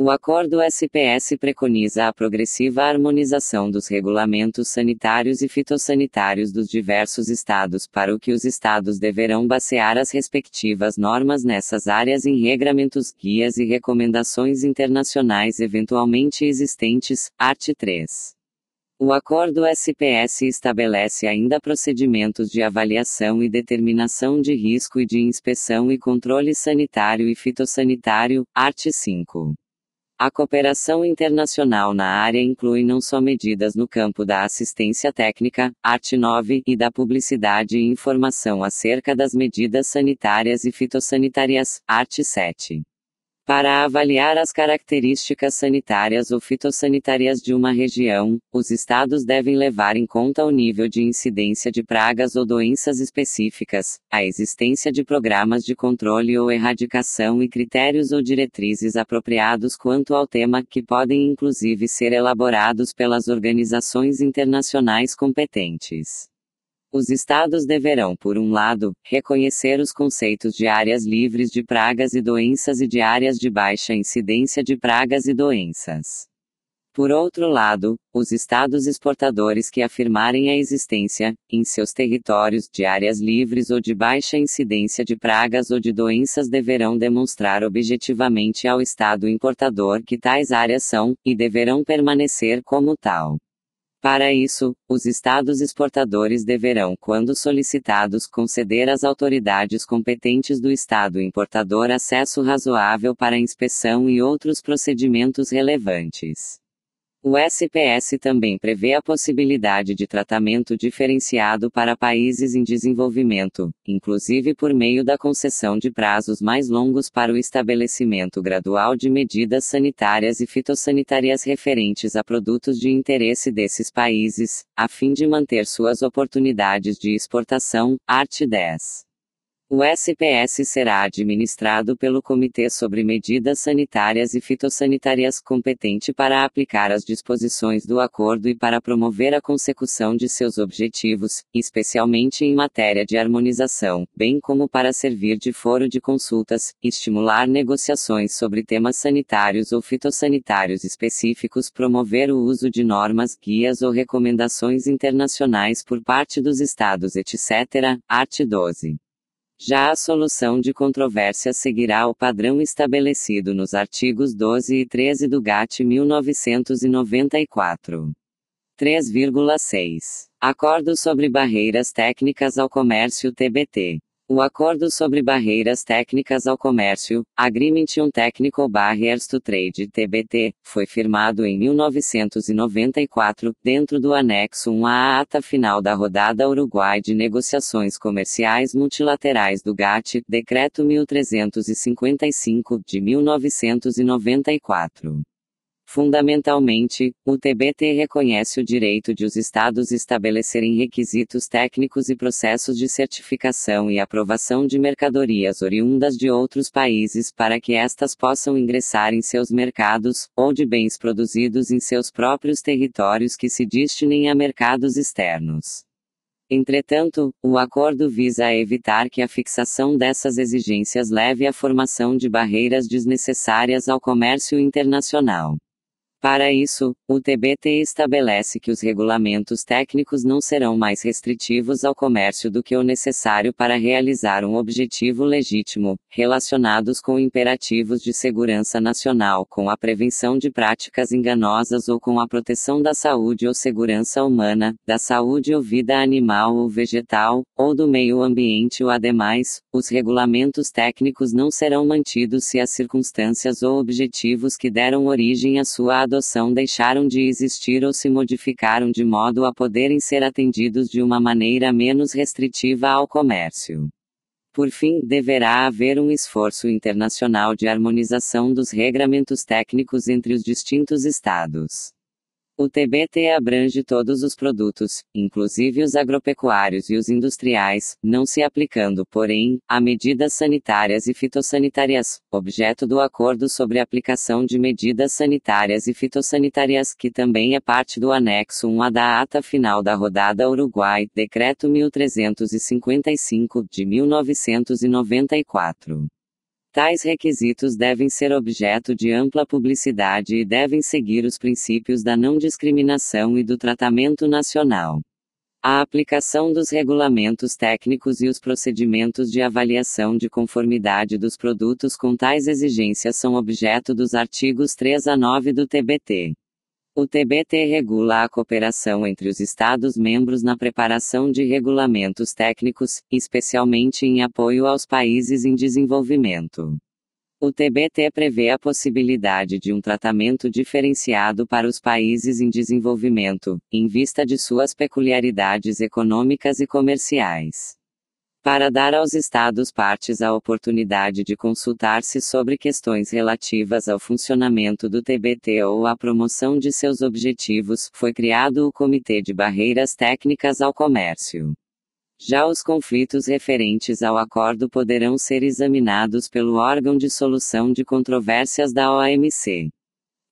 O acordo SPS preconiza a progressiva harmonização dos regulamentos sanitários e fitossanitários dos diversos estados, para o que os estados deverão basear as respectivas normas nessas áreas em regramentos, guias e recomendações internacionais eventualmente existentes. Art. 3. O acordo SPS estabelece ainda procedimentos de avaliação e determinação de risco e de inspeção e controle sanitário e fitossanitário. Art. 5. A cooperação internacional na área inclui não só medidas no campo da assistência técnica, arte 9 e da publicidade e informação acerca das medidas sanitárias e fitossanitárias, arte 7. Para avaliar as características sanitárias ou fitossanitárias de uma região, os estados devem levar em conta o nível de incidência de pragas ou doenças específicas, a existência de programas de controle ou erradicação e critérios ou diretrizes apropriados quanto ao tema, que podem inclusive ser elaborados pelas organizações internacionais competentes. Os estados deverão, por um lado, reconhecer os conceitos de áreas livres de pragas e doenças e de áreas de baixa incidência de pragas e doenças. Por outro lado, os estados exportadores que afirmarem a existência, em seus territórios, de áreas livres ou de baixa incidência de pragas ou de doenças deverão demonstrar objetivamente ao estado importador que tais áreas são, e deverão permanecer como tal. Para isso, os estados exportadores deverão, quando solicitados, conceder às autoridades competentes do estado importador acesso razoável para inspeção e outros procedimentos relevantes. O SPS também prevê a possibilidade de tratamento diferenciado para países em desenvolvimento, inclusive por meio da concessão de prazos mais longos para o estabelecimento gradual de medidas sanitárias e fitossanitárias referentes a produtos de interesse desses países, a fim de manter suas oportunidades de exportação. Art 10. O SPS será administrado pelo Comitê sobre Medidas Sanitárias e Fitossanitárias competente para aplicar as disposições do acordo e para promover a consecução de seus objetivos, especialmente em matéria de harmonização, bem como para servir de foro de consultas, estimular negociações sobre temas sanitários ou fitossanitários específicos, promover o uso de normas, guias ou recomendações internacionais por parte dos estados, etc. Arte 12. Já a solução de controvérsia seguirá o padrão estabelecido nos artigos 12 e 13 do GATT 1994. 3,6. Acordo sobre barreiras técnicas ao comércio TBT. O Acordo sobre Barreiras Técnicas ao Comércio, Agreement on Technical Barriers to Trade TBT, foi firmado em 1994, dentro do anexo 1 à ata final da rodada Uruguai de Negociações Comerciais Multilaterais do GATT, Decreto 1355, de 1994. Fundamentalmente, o TBT reconhece o direito de os Estados estabelecerem requisitos técnicos e processos de certificação e aprovação de mercadorias oriundas de outros países para que estas possam ingressar em seus mercados, ou de bens produzidos em seus próprios territórios que se destinem a mercados externos. Entretanto, o acordo visa evitar que a fixação dessas exigências leve à formação de barreiras desnecessárias ao comércio internacional. Para isso, o TBT estabelece que os regulamentos técnicos não serão mais restritivos ao comércio do que o necessário para realizar um objetivo legítimo, relacionados com imperativos de segurança nacional, com a prevenção de práticas enganosas ou com a proteção da saúde ou segurança humana, da saúde ou vida animal ou vegetal, ou do meio ambiente ou ademais, os regulamentos técnicos não serão mantidos se as circunstâncias ou objetivos que deram origem à sua adoção deixaram de existir ou se modificaram de modo a poderem ser atendidos de uma maneira menos restritiva ao comércio. Por fim, deverá haver um esforço internacional de harmonização dos regramentos técnicos entre os distintos estados. O TBT abrange todos os produtos, inclusive os agropecuários e os industriais, não se aplicando, porém, a medidas sanitárias e fitossanitárias, objeto do Acordo sobre Aplicação de Medidas Sanitárias e Fitossanitárias, que também é parte do anexo 1 da ata final da rodada Uruguai, Decreto 1355, de 1994. Tais requisitos devem ser objeto de ampla publicidade e devem seguir os princípios da não discriminação e do tratamento nacional. A aplicação dos regulamentos técnicos e os procedimentos de avaliação de conformidade dos produtos com tais exigências são objeto dos artigos 3 a 9 do TBT. O TBT regula a cooperação entre os Estados-membros na preparação de regulamentos técnicos, especialmente em apoio aos países em desenvolvimento. O TBT prevê a possibilidade de um tratamento diferenciado para os países em desenvolvimento, em vista de suas peculiaridades econômicas e comerciais para dar aos Estados partes a oportunidade de consultar-se sobre questões relativas ao funcionamento do TBT ou à promoção de seus objetivos, foi criado o Comitê de Barreiras Técnicas ao Comércio. Já os conflitos referentes ao acordo poderão ser examinados pelo órgão de solução de controvérsias da OMC.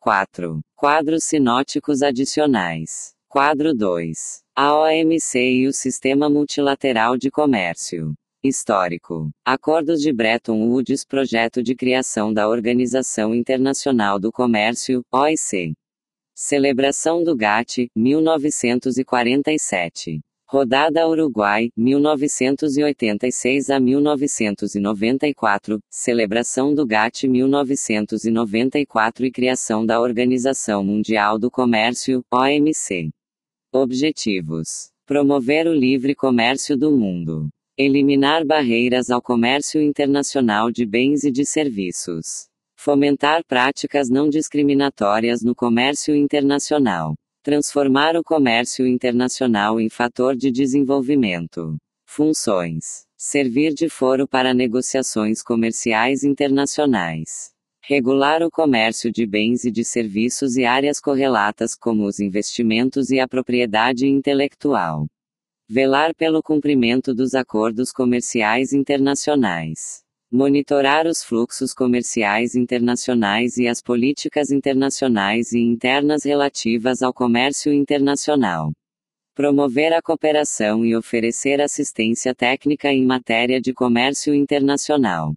4. Quadros sinóticos adicionais. Quadro 2 a OMC e o Sistema Multilateral de Comércio. Histórico. Acordos de Bretton Woods Projeto de criação da Organização Internacional do Comércio, OIC. Celebração do GATT, 1947. Rodada Uruguai, 1986 a 1994, celebração do GATT 1994 e criação da Organização Mundial do Comércio, OMC. Objetivos: promover o livre comércio do mundo, eliminar barreiras ao comércio internacional de bens e de serviços, fomentar práticas não discriminatórias no comércio internacional, transformar o comércio internacional em fator de desenvolvimento. Funções: servir de foro para negociações comerciais internacionais regular o comércio de bens e de serviços e áreas correlatas como os investimentos e a propriedade intelectual. Velar pelo cumprimento dos acordos comerciais internacionais. Monitorar os fluxos comerciais internacionais e as políticas internacionais e internas relativas ao comércio internacional promover a cooperação e oferecer assistência técnica em matéria de comércio internacional.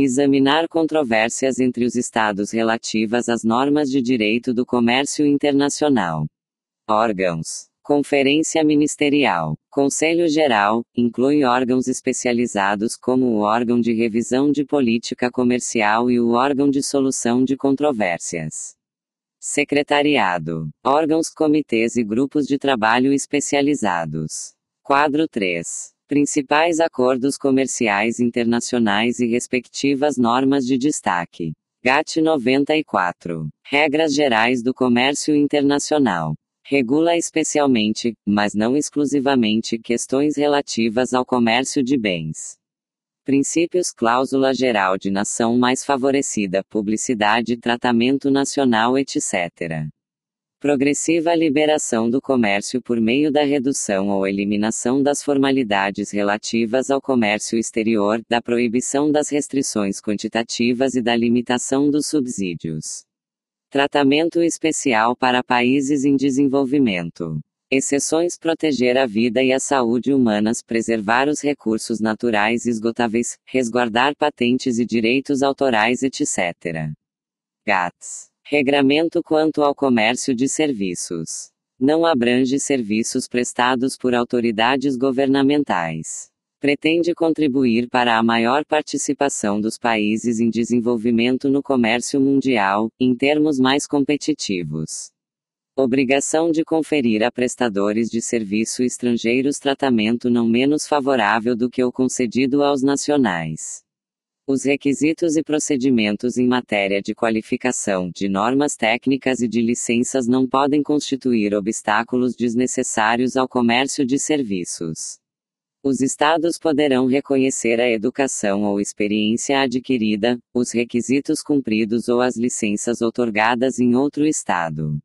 Examinar controvérsias entre os Estados relativas às normas de direito do comércio internacional. Órgãos. Conferência Ministerial. Conselho Geral inclui órgãos especializados como o órgão de revisão de política comercial e o órgão de solução de controvérsias. Secretariado. Órgãos, comitês e grupos de trabalho especializados. Quadro 3 principais acordos comerciais internacionais e respectivas normas de destaque. GATT 94. Regras Gerais do Comércio Internacional. Regula especialmente, mas não exclusivamente, questões relativas ao comércio de bens. Princípios Cláusula Geral de Nação Mais Favorecida, Publicidade, Tratamento Nacional, etc progressiva liberação do comércio por meio da redução ou eliminação das formalidades relativas ao comércio exterior, da proibição das restrições quantitativas e da limitação dos subsídios. Tratamento especial para países em desenvolvimento. Exceções proteger a vida e a saúde humanas, preservar os recursos naturais esgotáveis, resguardar patentes e direitos autorais, etc. GATS Regramento quanto ao comércio de serviços. Não abrange serviços prestados por autoridades governamentais. Pretende contribuir para a maior participação dos países em desenvolvimento no comércio mundial, em termos mais competitivos. Obrigação de conferir a prestadores de serviço estrangeiros tratamento não menos favorável do que o concedido aos nacionais os requisitos e procedimentos em matéria de qualificação de normas técnicas e de licenças não podem constituir obstáculos desnecessários ao comércio de serviços. Os Estados poderão reconhecer a educação ou experiência adquirida, os requisitos cumpridos ou as licenças otorgadas em outro Estado.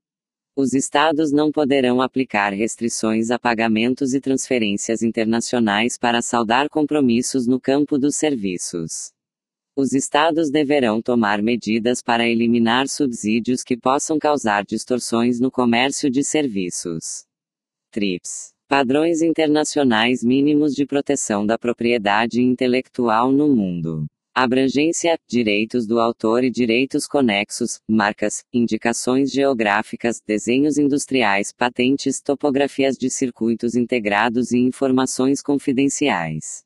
Os estados não poderão aplicar restrições a pagamentos e transferências internacionais para saldar compromissos no campo dos serviços. Os estados deverão tomar medidas para eliminar subsídios que possam causar distorções no comércio de serviços. TRIPS Padrões internacionais mínimos de proteção da propriedade intelectual no mundo. Abrangência, direitos do autor e direitos conexos, marcas, indicações geográficas, desenhos industriais, patentes, topografias de circuitos integrados e informações confidenciais.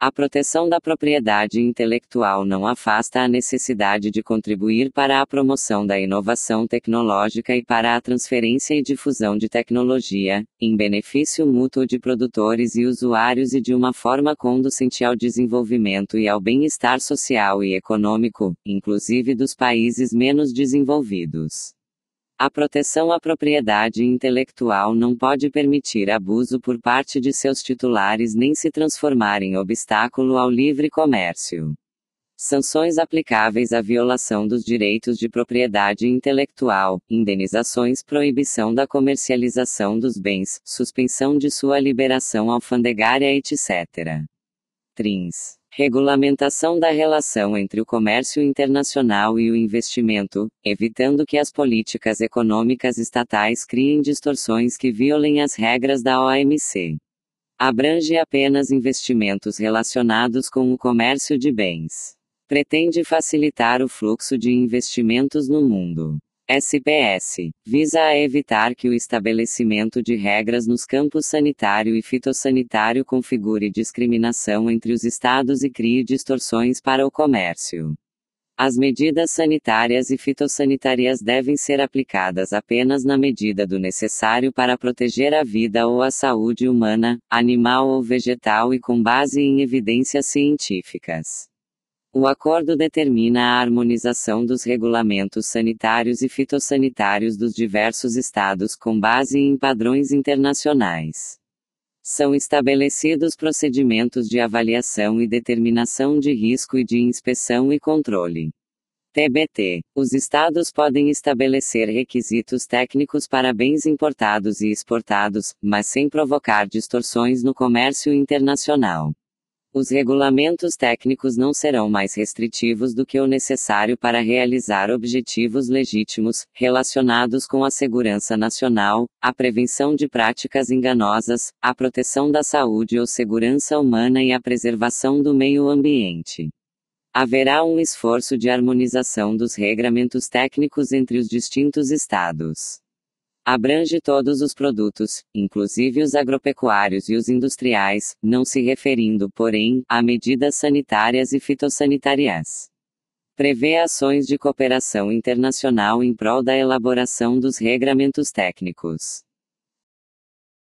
A proteção da propriedade intelectual não afasta a necessidade de contribuir para a promoção da inovação tecnológica e para a transferência e difusão de tecnologia, em benefício mútuo de produtores e usuários e de uma forma conducente ao desenvolvimento e ao bem-estar social e econômico, inclusive dos países menos desenvolvidos. A proteção à propriedade intelectual não pode permitir abuso por parte de seus titulares nem se transformar em obstáculo ao livre comércio. Sanções aplicáveis à violação dos direitos de propriedade intelectual, indenizações, proibição da comercialização dos bens, suspensão de sua liberação alfandegária, etc. Trins. Regulamentação da relação entre o comércio internacional e o investimento, evitando que as políticas econômicas estatais criem distorções que violem as regras da OMC. Abrange apenas investimentos relacionados com o comércio de bens. Pretende facilitar o fluxo de investimentos no mundo. SBS, visa a evitar que o estabelecimento de regras nos campos sanitário e fitossanitário configure discriminação entre os estados e crie distorções para o comércio. As medidas sanitárias e fitossanitárias devem ser aplicadas apenas na medida do necessário para proteger a vida ou a saúde humana, animal ou vegetal e com base em evidências científicas. O acordo determina a harmonização dos regulamentos sanitários e fitossanitários dos diversos estados com base em padrões internacionais. São estabelecidos procedimentos de avaliação e determinação de risco e de inspeção e controle. TBT. Os estados podem estabelecer requisitos técnicos para bens importados e exportados, mas sem provocar distorções no comércio internacional. Os regulamentos técnicos não serão mais restritivos do que o necessário para realizar objetivos legítimos, relacionados com a segurança nacional, a prevenção de práticas enganosas, a proteção da saúde ou segurança humana e a preservação do meio ambiente. Haverá um esforço de harmonização dos regramentos técnicos entre os distintos estados abrange todos os produtos, inclusive os agropecuários e os industriais, não se referindo, porém, a medidas sanitárias e fitossanitárias. Prevê ações de cooperação internacional em prol da elaboração dos regramentos técnicos.